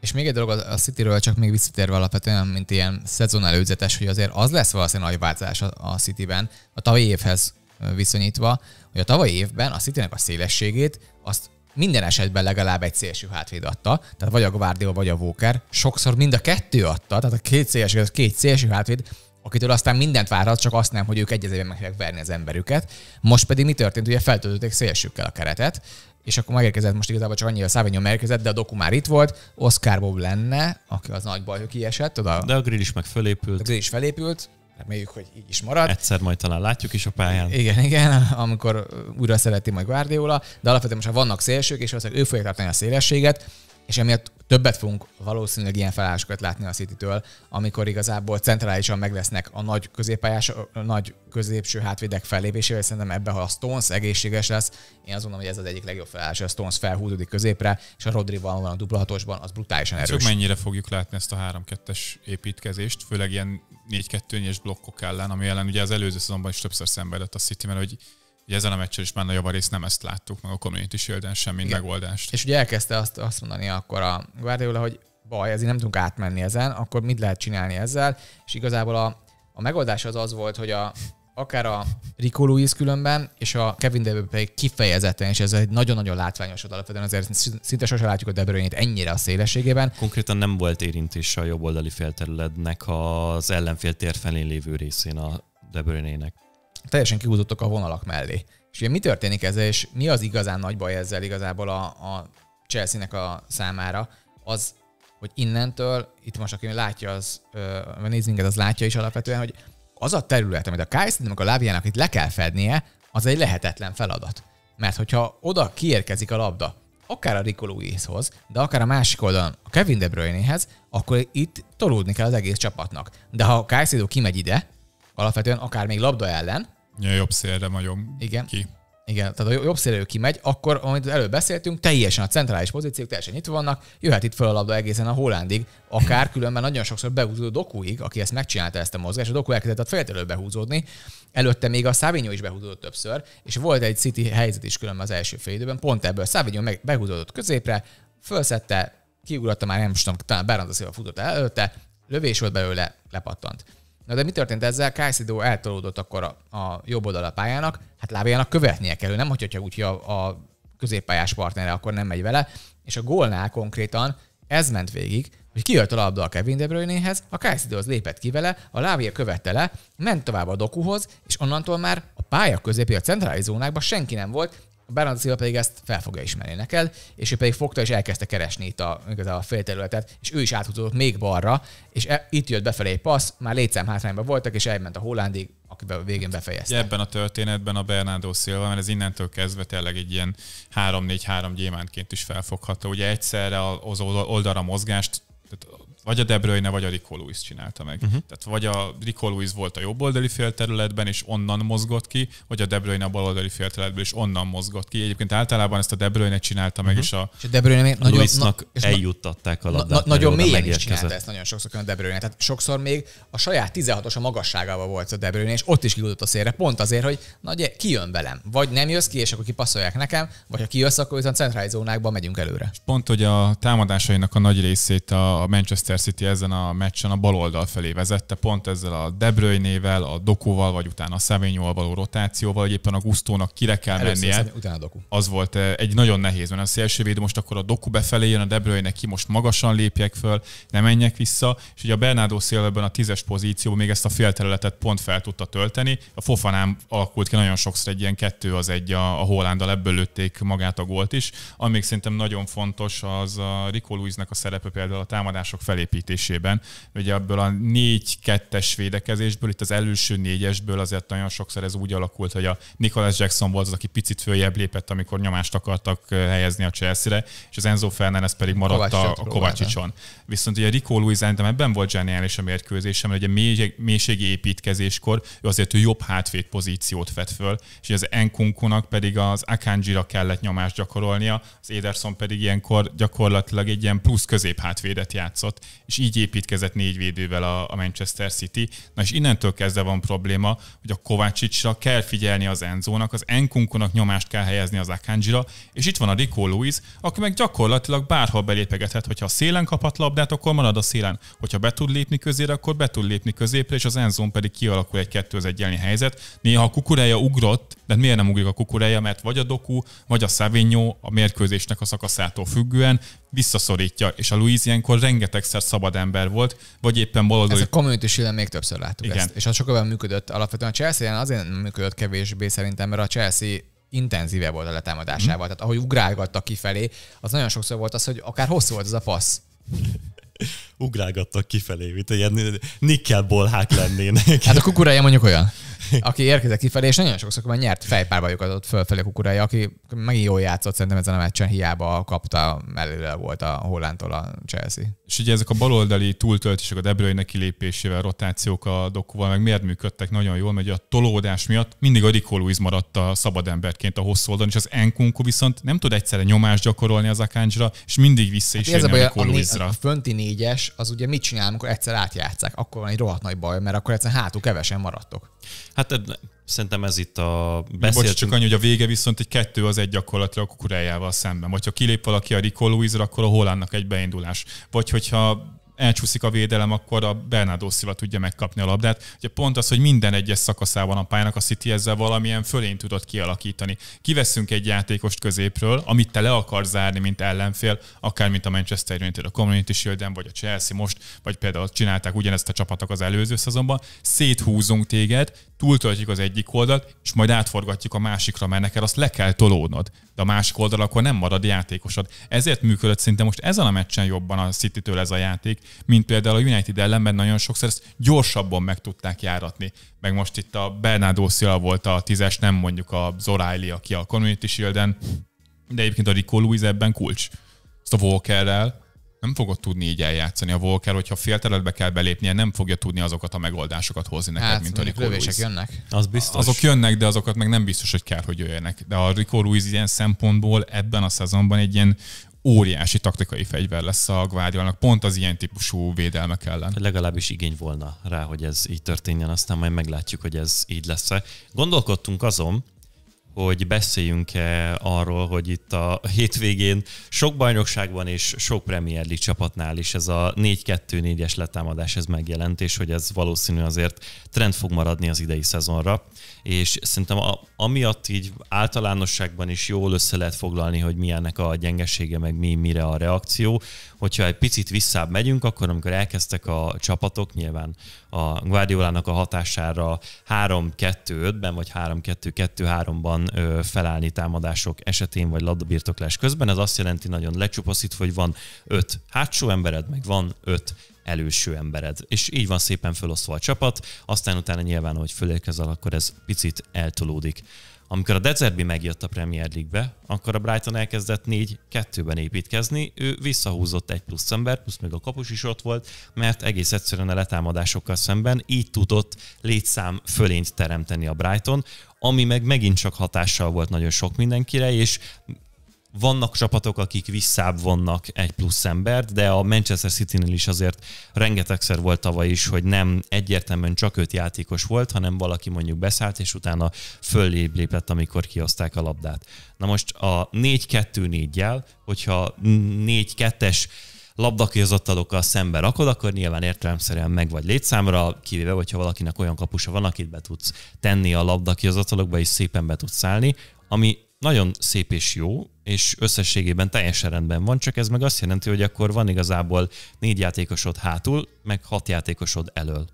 És még egy dolog a Cityről, csak még visszatérve alapvetően, mint ilyen szezon előzetes, hogy azért az lesz valószínűleg nagy változás a, City-ben a tavalyi évhez viszonyítva, hogy a tavalyi évben a city a szélességét azt minden esetben legalább egy szélső hátvéd adta, tehát vagy a Guardiola, vagy a Walker, sokszor mind a kettő adta, tehát a két szélső, az két szélső hátvéd, akitől aztán mindent várhat, csak azt nem, hogy ők egyezében meg fogják verni az emberüket. Most pedig mi történt? Ugye feltöltötték szélsőkkel a keretet, és akkor megérkezett most igazából csak annyira a megérkezett, de a doku már itt volt, Oscar Bob lenne, aki az nagy baj, hogy kiesett. Oda... De a grill is meg felépült. A grill is felépült, reméljük, hogy így is marad. Egyszer majd talán látjuk is a pályán. Igen, igen, amikor újra szereti majd Guardiola, de alapvetően most ha vannak szélsők, és valószínűleg ő fogja tartani a szélességet, és emiatt Többet fogunk valószínűleg ilyen felállásokat látni a City-től, amikor igazából centrálisan meg lesznek a nagy középpályás, a nagy középső hátvédek fellépésével, szerintem ebben, ha a Stones egészséges lesz, én azt gondolom, hogy ez az egyik legjobb felállás, a Stones felhúzódik középre, és a Rodri van a dupla hatosban, az brutálisan erős. Csak mennyire fogjuk látni ezt a 3-2-es építkezést, főleg ilyen 4 2 es blokkok ellen, ami ellen ugye az előző szezonban is többször szembe a City, mert hogy Ugye ezen a meccsen is már nagyobb rész nem ezt láttuk, meg a Community shield sem, mint Igen. megoldást. És ugye elkezdte azt, azt mondani akkor a Guardiola, hogy baj, ezért nem tudunk átmenni ezen, akkor mit lehet csinálni ezzel? És igazából a, a megoldás az az volt, hogy a, akár a Rico Lewis különben, és a Kevin De Bruyne pedig kifejezetten, és ez egy nagyon-nagyon látványos volt alapvetően, azért szinte sosem látjuk a De bruyne ennyire a szélességében. Konkrétan nem volt érintése a jobb oldali félterületnek az ellenfél tér felén lévő részén a De Bruyne-nek teljesen kihúzottak a vonalak mellé. És ugye mi történik ezzel, és mi az igazán nagy baj ezzel igazából a, a Chelsea-nek a számára, az, hogy innentől, itt most aki látja, az, ö, néz minket, az látja is alapvetően, hogy az a terület, amit a meg a Láviának itt le kell fednie, az egy lehetetlen feladat. Mert hogyha oda kiérkezik a labda, akár a Rico Lewis-hoz, de akár a másik oldalon a Kevin De Bruynehez, akkor itt tolódni kell az egész csapatnak. De ha a Caicedo kimegy ide, alapvetően akár még labda ellen, Ja, jobb szélre nagyon Igen. ki. Igen, tehát a jobb szélre kimegy, akkor, amit előbb beszéltünk, teljesen a centrális pozíciók teljesen nyitva vannak, jöhet itt fel a labda egészen a Hollandig, akár különben nagyon sokszor behúzódó Dokuig, aki ezt megcsinálta ezt a mozgást, a Doku elkezdett a feltelő behúzódni, előtte még a szávinyó is behúzódott többször, és volt egy City helyzet is különben az első fél időben, pont ebből Savinho meg behúzódott középre, fölszette, kiugrott már nem is tudom, talán Beranda futott előtte, lövés volt belőle, lepattant. Na de mi történt ezzel? Kajszidó eltolódott akkor a, a jobb oldal a pályának, hát lábjának követnie kell, nem hogyha úgy, a, a középpályás partnere akkor nem megy vele, és a gólnál konkrétan ez ment végig, hogy kijött a labda a Kevin De Bruynehez, a az lépett ki vele, a lábja követte le, ment tovább a dokuhoz, és onnantól már a pálya középi a centrális zónákban senki nem volt, Bernard Silva pedig ezt fel fogja ismerni neked, és ő pedig fogta és elkezdte keresni itt a, a félterületet, és ő is áthúzott még balra, és e, itt jött befelé egy passz, már létszám hátrányban voltak, és elment a Hollandig, akiben végén befejezte. Ebben a történetben a Bernardo Silva, mert ez innentől kezdve tényleg egy ilyen 3-4-3 gyémántként is felfogható. Ugye egyszerre az oldalra mozgást tehát vagy a De Bruyne, vagy a Rico Lewis csinálta meg. Uh-huh. Tehát vagy a Rico Lewis volt a jobboldali félterületben, és onnan mozgott ki, vagy a De Bruyne a baloldali félterületben, és onnan mozgott ki. Egyébként általában ezt a De Bruyne csinálta meg, uh-huh. és a, a De Bruyne még nagyon, na, és eljuttatták a labdát. Na, nagyon mélyen is csinálta ezt nagyon sokszor a De Bruyne. Tehát sokszor még a saját 16-os a magasságával volt a De Bruyne, és ott is kidudott a szélre, pont azért, hogy na ugye, ki jön velem. Vagy nem jössz ki, és akkor kipasszolják nekem, vagy ha kijössz, akkor viszont centrális zónákba megyünk előre. És pont, hogy a támadásainak a nagy részét a Manchester City ezen a meccsen a baloldal felé vezette, pont ezzel a De Bruyne-vel, a Dokóval, vagy utána a Savignyol való rotációval, hogy éppen a Gustónak kire kell Először mennie. Utána Doku. Az volt eh, egy nagyon nehéz, mert a szélsővéd most akkor a Doku befelé jön, a De Bruyne ki most magasan lépjek föl, nem menjek vissza, és ugye a Bernardo Silva ebben a tízes pozícióban még ezt a félterületet pont fel tudta tölteni. A Fofanám alakult ki nagyon sokszor egy ilyen kettő az egy a, a Hollandal, ebből lőtték magát a gólt is. Amíg szerintem nagyon fontos az a Rico Luiznek a szerepe például a támadások felé felépítésében. Ugye ebből a négy-kettes védekezésből, itt az előső négyesből azért nagyon sokszor ez úgy alakult, hogy a Nicholas Jackson volt az, aki picit följebb lépett, amikor nyomást akartak helyezni a Chelsea-re, és az Enzo Fernández pedig maradt Kovács a, a Kovácsicson. Viszont ugye Rico Louis szerintem ebben volt zseniális a mérkőzésem, mert ugye mélységi építkezéskor ő azért ő jobb hátvét pozíciót vett föl, és az Enkunkunak pedig az Akanjira kellett nyomást gyakorolnia, az Ederson pedig ilyenkor gyakorlatilag egy ilyen plusz közép hátvédet játszott, és így építkezett négy védővel a, a Manchester City. Na és innentől kezdve van probléma, hogy a Kovácsicsra kell figyelni az Enzónak, az Enkunkonak nyomást kell helyezni az Akanjira, és itt van a Rico Luis, aki meg gyakorlatilag bárhol belépegethet, hogyha a szélen kaphat labdát, akkor marad a szélen, hogyha be tud lépni közére, akkor be tud lépni középre, és az Enzón pedig kialakul egy kettő az egyelni helyzet. Néha a kukurája ugrott, de miért nem ugrik a kukurája, mert vagy a Doku, vagy a Savigno a mérkőzésnek a szakaszától függően visszaszorítja, és a Louis ilyenkor rengetegszer szabad ember volt, vagy éppen boldog. Ez a Community shield még többször láttuk Igen. ezt, és az sokkal működött. Alapvetően a Chelsea azért nem működött kevésbé szerintem, mert a Chelsea intenzíve volt a letámadásával. Mm. Tehát ahogy ugrálgattak kifelé, az nagyon sokszor volt az, hogy akár hosszú volt az a fasz ugrálgattak kifelé, mint ilyen nikkelbolhák lennének. Hát a kukurája mondjuk olyan, aki érkezett kifelé, és nagyon sokszor már nyert fejpárbajokat adott fölfelé kukurája, aki megint jól játszott, szerintem ezen a meccsen hiába kapta, előre volt a Hollandtól a Chelsea. És ugye ezek a baloldali túltöltések, a De kilépésével, rotációk a dokuval, meg miért működtek nagyon jól, mert a tolódás miatt mindig a Rico Luiz maradt a szabad emberként a hosszú oldalon, és az Enkunku viszont nem tud egyszerre nyomást gyakorolni az Akáncsra, és mindig vissza hát is hát ez a, baj, a, a, a fönti négyes, az ugye mit csinál, amikor egyszer átjátszák? Akkor van egy rohadt nagy baj, mert akkor egyszer hátul kevesen maradtok. Hát szerintem ez itt a beszéltünk. Bocs, csak annyi, hogy a vége viszont egy kettő az egy gyakorlatilag a kukurájával szemben. Vagy ha kilép valaki a Rico akkor a Hollandnak egy beindulás. Vagy hogyha elcsúszik a védelem, akkor a Bernardo Silva tudja megkapni a labdát. Ugye pont az, hogy minden egyes szakaszában a pályának a City ezzel valamilyen fölén tudott kialakítani. Kiveszünk egy játékost középről, amit te le akar zárni, mint ellenfél, akár mint a Manchester United, a Community shield vagy a Chelsea most, vagy például csinálták ugyanezt a csapatok az előző szezonban, széthúzunk téged, túltöltjük az egyik oldalt, és majd átforgatjuk a másikra, mert neked azt le kell tolódnod. De a másik oldal akkor nem marad játékosod. Ezért működött szinte most ezen a meccsen jobban a City-től ez a játék, mint például a United ellenben nagyon sokszor ezt gyorsabban meg tudták járatni. Meg most itt a Bernardo Silva volt a tízes, nem mondjuk a O'Reilly, aki a Community shield de egyébként a Rico Lewis ebben kulcs. Ezt a Walkerrel nem fogod tudni így eljátszani. A Walker, hogyha félterületbe kell belépnie, nem fogja tudni azokat a megoldásokat hozni neked, hát, mint a Rico Ruiz. jönnek. Az biztos. Azok jönnek, de azokat meg nem biztos, hogy kell, hogy jöjjenek. De a Rico Ruiz ilyen szempontból ebben a szezonban egy ilyen óriási taktikai fegyver lesz a Guardiolnak, pont az ilyen típusú védelmek ellen. Legalábbis igény volna rá, hogy ez így történjen, aztán majd meglátjuk, hogy ez így lesz-e. Gondolkodtunk azon, hogy beszéljünk-e arról, hogy itt a hétvégén sok bajnokságban és sok Premier League csapatnál is ez a 4-2-4-es letámadás ez megjelent, és hogy ez valószínű azért trend fog maradni az idei szezonra. És szerintem a, amiatt így általánosságban is jól össze lehet foglalni, hogy milyennek a gyengesége, meg mi, mire a reakció. Hogyha egy picit visszább megyünk, akkor amikor elkezdtek a csapatok, nyilván a Guardiolának a hatására 3-2-5-ben vagy 3-2-2-3-ban felállni támadások esetén vagy labdabirtoklás közben. Ez azt jelenti nagyon lecsupaszít, hogy van 5 hátsó embered, meg van 5 előső embered. És így van szépen felosztva a csapat, aztán utána nyilván, hogy fölérkezel, akkor ez picit eltolódik amikor a Dezerbi megjött a Premier League-be, akkor a Brighton elkezdett 4-2-ben építkezni, ő visszahúzott egy plusz ember, plusz még a kapus is ott volt, mert egész egyszerűen a letámadásokkal szemben így tudott létszám fölényt teremteni a Brighton, ami meg megint csak hatással volt nagyon sok mindenkire, és vannak csapatok, akik visszább vannak egy plusz embert, de a Manchester City-nél is azért rengetegszer volt tavaly is, hogy nem egyértelműen csak öt játékos volt, hanem valaki mondjuk beszállt, és utána fölébb lépett, amikor kioszták a labdát. Na most a 4-2-4-jel, hogyha 4-2-es labdakirzattalokkal szembe rakod, akkor nyilván értelemszerűen meg vagy létszámra, kivéve, hogyha valakinek olyan kapusa van, akit be tudsz tenni a labdakirzatalokba, és szépen be tudsz szállni, ami nagyon szép és jó, és összességében teljesen rendben van, csak ez meg azt jelenti, hogy akkor van igazából négy játékosod hátul, meg hat játékosod elől.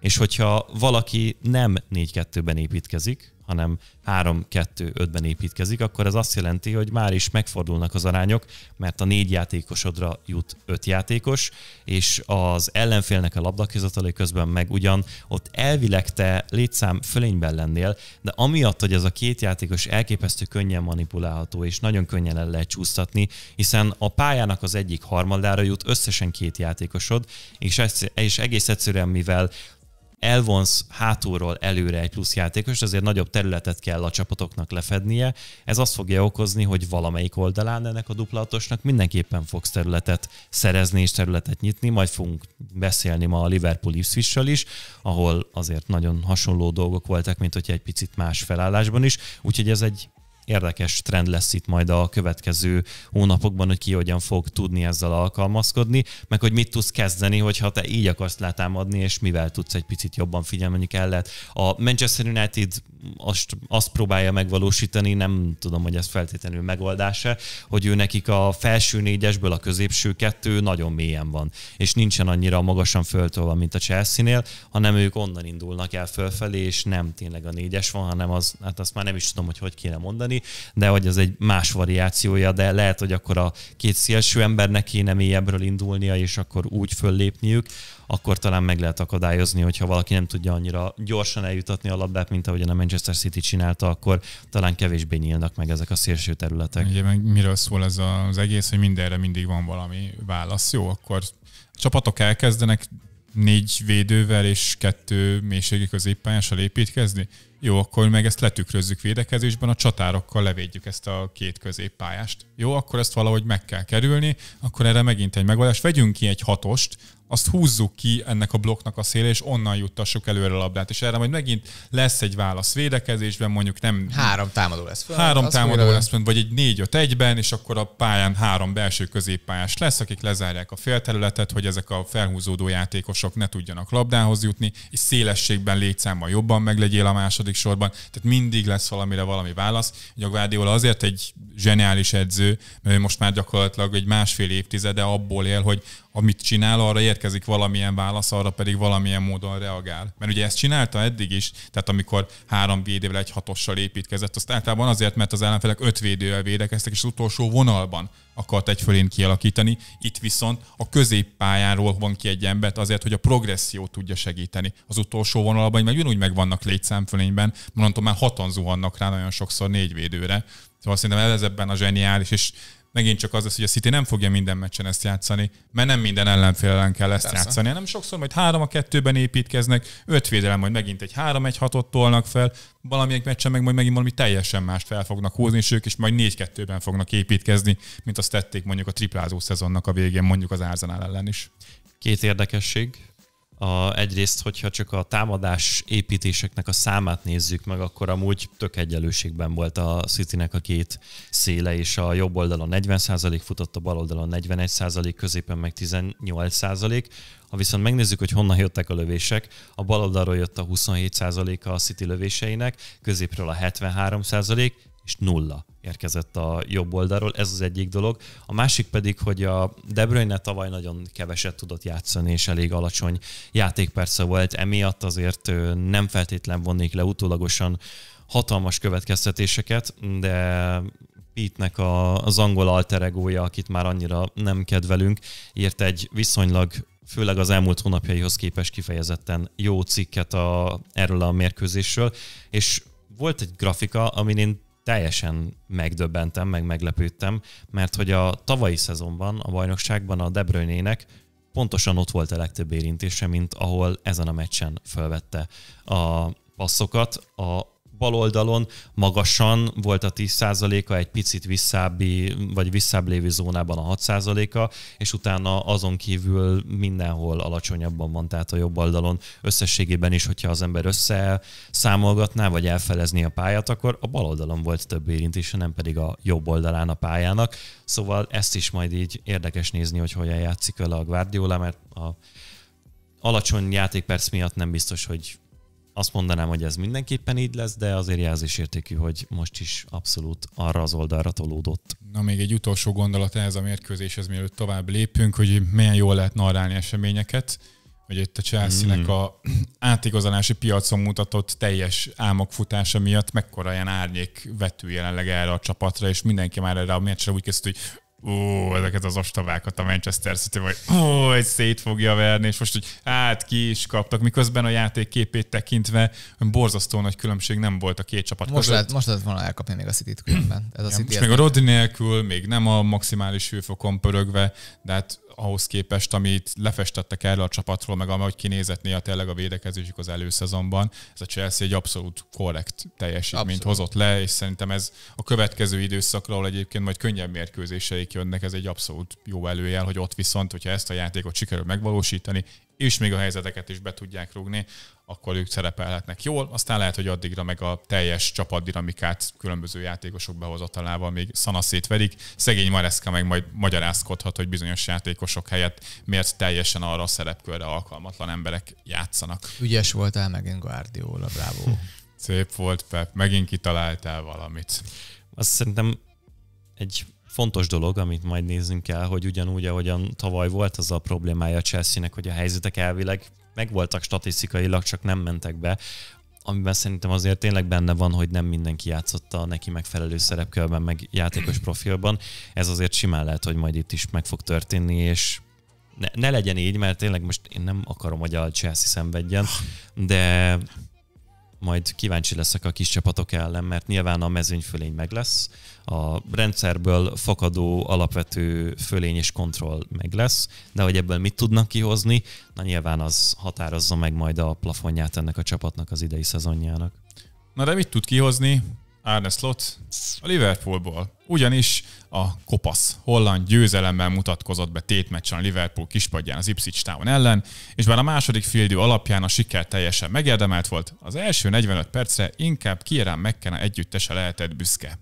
És hogyha valaki nem 4-2-ben építkezik, hanem 3-2-5-ben építkezik, akkor ez azt jelenti, hogy már is megfordulnak az arányok, mert a négy játékosodra jut öt játékos, és az ellenfélnek a labdakizatalé közben meg ugyan ott elvileg te létszám fölényben lennél, de amiatt, hogy ez a két játékos elképesztő könnyen manipulálható, és nagyon könnyen el lehet csúsztatni, hiszen a pályának az egyik harmadára jut összesen két játékosod, és, és egész egyszerűen, mivel elvonsz hátulról előre egy plusz játékos, azért nagyobb területet kell a csapatoknak lefednie. Ez azt fogja okozni, hogy valamelyik oldalán ennek a duplatosnak mindenképpen fogsz területet szerezni és területet nyitni. Majd fogunk beszélni ma a Liverpool ipswich is, ahol azért nagyon hasonló dolgok voltak, mint hogyha egy picit más felállásban is. Úgyhogy ez egy érdekes trend lesz itt majd a következő hónapokban, hogy ki hogyan fog tudni ezzel alkalmazkodni, meg hogy mit tudsz kezdeni, hogyha te így akarsz letámadni, és mivel tudsz egy picit jobban figyelni, mondjuk el lehet. A Manchester United azt, azt próbálja megvalósítani, nem tudom, hogy ez feltétlenül megoldása, hogy ő nekik a felső négyesből a középső kettő nagyon mélyen van, és nincsen annyira magasan föltolva, mint a Chelsea-nél, hanem ők onnan indulnak el fölfelé, és nem tényleg a négyes van, hanem az, hát azt már nem is tudom, hogy hogy kéne mondani, de hogy az egy más variációja, de lehet, hogy akkor a két szélső embernek kéne mélyebbről indulnia, és akkor úgy föllépniük, akkor talán meg lehet akadályozni, hogyha valaki nem tudja annyira gyorsan eljutatni a labdát, mint ahogyan a Manchester City csinálta, akkor talán kevésbé nyílnak meg ezek a szélső területek. Ugye meg miről szól ez az egész, hogy mindenre mindig van valami válasz. Jó, akkor a csapatok elkezdenek négy védővel és kettő mélységi középpályással építkezni? Jó, akkor meg ezt letükrözzük védekezésben, a csatárokkal levédjük ezt a két középpályást. Jó, akkor ezt valahogy meg kell kerülni, akkor erre megint egy megoldás. Vegyünk ki egy hatost, azt húzzuk ki ennek a blokknak a széle, és onnan juttassuk előre a labdát. És erre majd megint lesz egy válasz védekezésben, mondjuk nem... Három támadó lesz fel. Három támadó lesz fel, vagy egy négy-öt egyben, és akkor a pályán három belső középpályás lesz, akik lezárják a félterületet, hogy ezek a felhúzódó játékosok ne tudjanak labdához jutni, és szélességben létszámmal jobban meglegyél a második sorban. Tehát mindig lesz valamire valami válasz. Ugye a azért egy zseniális edző, mert most már gyakorlatilag egy másfél évtizede abból él, hogy amit csinál, arra érkezik valamilyen válasz, arra pedig valamilyen módon reagál. Mert ugye ezt csinálta eddig is, tehát amikor három védővel egy hatossal építkezett, azt általában azért, mert az ellenfelek öt védővel védekeztek, és az utolsó vonalban akart egy fölén kialakítani. Itt viszont a középpályáról van ki egy embert azért, hogy a progresszió tudja segíteni. Az utolsó vonalban meg ugyanúgy megvannak létszámfölényben, mondom, már hatan zuhannak rá nagyon sokszor négy védőre. Szóval szerintem ez ebben a zseniális, és megint csak az lesz, hogy a City nem fogja minden meccsen ezt játszani, mert nem minden ellenfél ellen kell ezt Persze. játszani, hanem sokszor majd három a kettőben építkeznek, öt védelem majd megint egy három egy hatot tolnak fel, valamelyik meccsen meg majd megint valami teljesen mást fel fognak húzni, és ők is majd négy kettőben fognak építkezni, mint azt tették mondjuk a triplázó szezonnak a végén, mondjuk az Árzanál ellen is. Két érdekesség, a, egyrészt, hogyha csak a támadás építéseknek a számát nézzük meg, akkor amúgy tök egyenlőségben volt a Citynek a két széle, és a jobb oldalon 40% futott, a bal oldalon 41%, középen meg 18%. Ha viszont megnézzük, hogy honnan jöttek a lövések, a bal oldalról jött a 27% a City lövéseinek, középről a 73% és nulla érkezett a jobb oldalról, ez az egyik dolog. A másik pedig, hogy a De Bruyne tavaly nagyon keveset tudott játszani, és elég alacsony játékperce volt, emiatt azért nem feltétlen vonnék le utólagosan hatalmas következtetéseket, de Pete-nek a, az angol alteregója, akit már annyira nem kedvelünk, írt egy viszonylag főleg az elmúlt hónapjaihoz képest kifejezetten jó cikket a, erről a mérkőzésről, és volt egy grafika, amin én teljesen megdöbbentem, meg meglepődtem, mert hogy a tavalyi szezonban a bajnokságban a De Bruyne-nek pontosan ott volt a legtöbb érintése, mint ahol ezen a meccsen felvette a passzokat. A bal oldalon magasan volt a 10%-a, egy picit visszábbi, vagy visszább lévő zónában a 6%-a, és utána azon kívül mindenhol alacsonyabban van, tehát a jobb oldalon összességében is, hogyha az ember össze számolgatná, vagy elfelezni a pályát, akkor a bal oldalon volt több érintése, nem pedig a jobb oldalán a pályának. Szóval ezt is majd így érdekes nézni, hogy hogyan játszik vele a Guardiola, mert a alacsony játékperc miatt nem biztos, hogy azt mondanám, hogy ez mindenképpen így lesz, de azért jelzésértékű, hogy most is abszolút arra az oldalra tolódott. Na még egy utolsó gondolat ehhez a mérkőzéshez, mielőtt tovább lépünk, hogy milyen jól lehet narrálni eseményeket, hogy itt a Chelsea-nek mm. a átigazolási piacon mutatott teljes álmok futása miatt mekkora ilyen árnyék vető jelenleg erre a csapatra, és mindenki már erre a meccsre úgy kezdte, hogy ó, ezeket az ostavákat a Manchester City, vagy ó, egy szét fogja verni, és most, hogy át ki is kaptak, miközben a játék képét tekintve borzasztó nagy különbség nem volt a két csapat most között. Lehet, most lehet volna elkapni még a City-t különben. Ez a ja, City most még a Rodri nélkül, még nem a maximális hőfokon pörögve, de hát ahhoz képest, amit lefestettek erről a csapatról, meg ahogy kinézett néha tényleg a védekezésük az előszezonban, ez a Chelsea egy abszolút korrekt teljesítményt abszolút. hozott le, és szerintem ez a következő időszakra, ahol egyébként majd könnyebb mérkőzéseik jönnek, ez egy abszolút jó előjel, hogy ott viszont, hogyha ezt a játékot sikerül megvalósítani, és még a helyzeteket is be tudják rúgni, akkor ők szerepelhetnek jól. Aztán lehet, hogy addigra meg a teljes csapat dinamikát különböző játékosok behozatalával még szanaszét verik. Szegény Mareszka meg majd magyarázkodhat, hogy bizonyos játékosok helyett miért teljesen arra a szerepkörre alkalmatlan emberek játszanak. Ügyes voltál megint Guardiola, bravo. Hm. Szép volt, Pep, megint kitaláltál valamit. Azt szerintem egy fontos dolog, amit majd néznünk kell, hogy ugyanúgy, ahogyan tavaly volt az a problémája a Chelsea-nek, hogy a helyzetek elvileg megvoltak statisztikailag, csak nem mentek be, amiben szerintem azért tényleg benne van, hogy nem mindenki játszotta a neki megfelelő szerepkörben, meg játékos profilban. Ez azért simán lehet, hogy majd itt is meg fog történni, és ne, ne legyen így, mert tényleg most én nem akarom, hogy a Chelsea szenvedjen, de majd kíváncsi leszek a kis csapatok ellen, mert nyilván a mezőny fölény meg lesz, a rendszerből fakadó alapvető fölény és kontroll meg lesz, de hogy ebből mit tudnak kihozni, na nyilván az határozza meg majd a plafonját ennek a csapatnak az idei szezonjának. Na de mit tud kihozni Arne Slot a Liverpoolból? Ugyanis a kopasz holland győzelemmel mutatkozott be tétmeccsen a Liverpool kispadján az Ipswich Town ellen, és bár a második félidő alapján a siker teljesen megérdemelt volt, az első 45 percre inkább Kieran McKenna együttese lehetett büszke.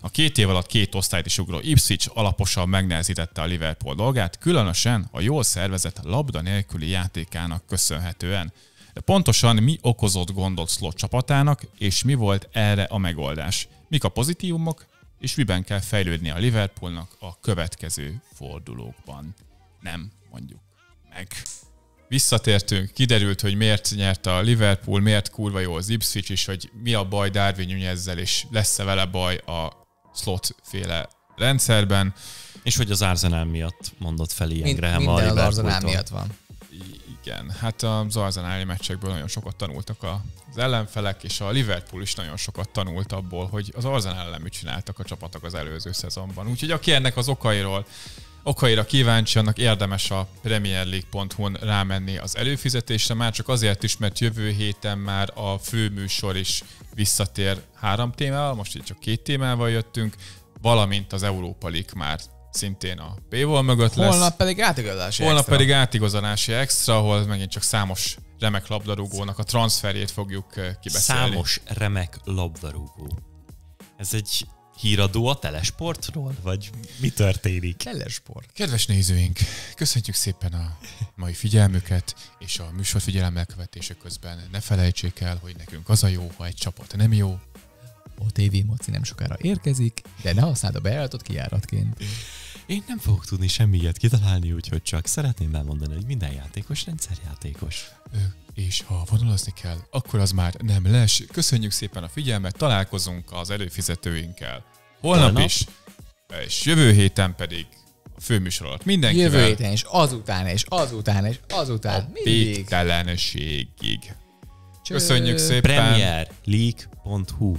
A két év alatt két osztályt is ugró Ipswich alaposan megnehezítette a Liverpool dolgát, különösen a jól szervezett labda nélküli játékának köszönhetően. De pontosan mi okozott gondot Slot csapatának, és mi volt erre a megoldás? Mik a pozitívumok, és miben kell fejlődni a Liverpoolnak a következő fordulókban? Nem mondjuk meg visszatértünk, kiderült, hogy miért nyert a Liverpool, miért kurva jó az Ipswich, és hogy mi a baj Darwin ezzel, és lesz-e vele baj a slot féle rendszerben. És hogy az Arsenal miatt mondott fel ilyen Mind, Graham Minden az Arsenal miatt van. Igen, hát az Arsenal meccsekből nagyon sokat tanultak az ellenfelek, és a Liverpool is nagyon sokat tanult abból, hogy az Arsenal ellen mit csináltak a csapatok az előző szezonban. Úgyhogy aki ennek az okairól Okaira kíváncsi, annak érdemes a premierleague.hu-n rámenni az előfizetésre, már csak azért is, mert jövő héten már a főműsor is visszatér három témával, most így csak két témával jöttünk, valamint az Európa League már szintén a p mögött lesz. Holnap pedig átigazolási Holnap pedig átigazolási extra, ahol megint csak számos remek labdarúgónak a transferjét fogjuk eh, kibeszélni. Számos remek labdarúgó. Ez egy híradó a telesportról, vagy mi történik? Telesport. Kedves nézőink, köszöntjük szépen a mai figyelmüket, és a műsor figyelemmel követése közben ne felejtsék el, hogy nekünk az a jó, ha egy csapat nem jó. A TV moci nem sokára érkezik, de ne használd a bejáratot kijáratként. Én nem fogok tudni semmilyet kitalálni, úgyhogy csak szeretném elmondani, hogy minden játékos rendszerjátékos. Ö, és ha vonalazni kell, akkor az már nem lesz. Köszönjük szépen a figyelmet, találkozunk az előfizetőinkkel. Holnap, holnap is, és jövő héten pedig a főműsor alatt mindenkivel. Jövő héten is, azután és azután és azután. A végtelenségig. Köszönjük szépen. Premierleague.hu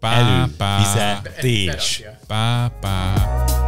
Pá, pá, Előfizetés. Pá, pá.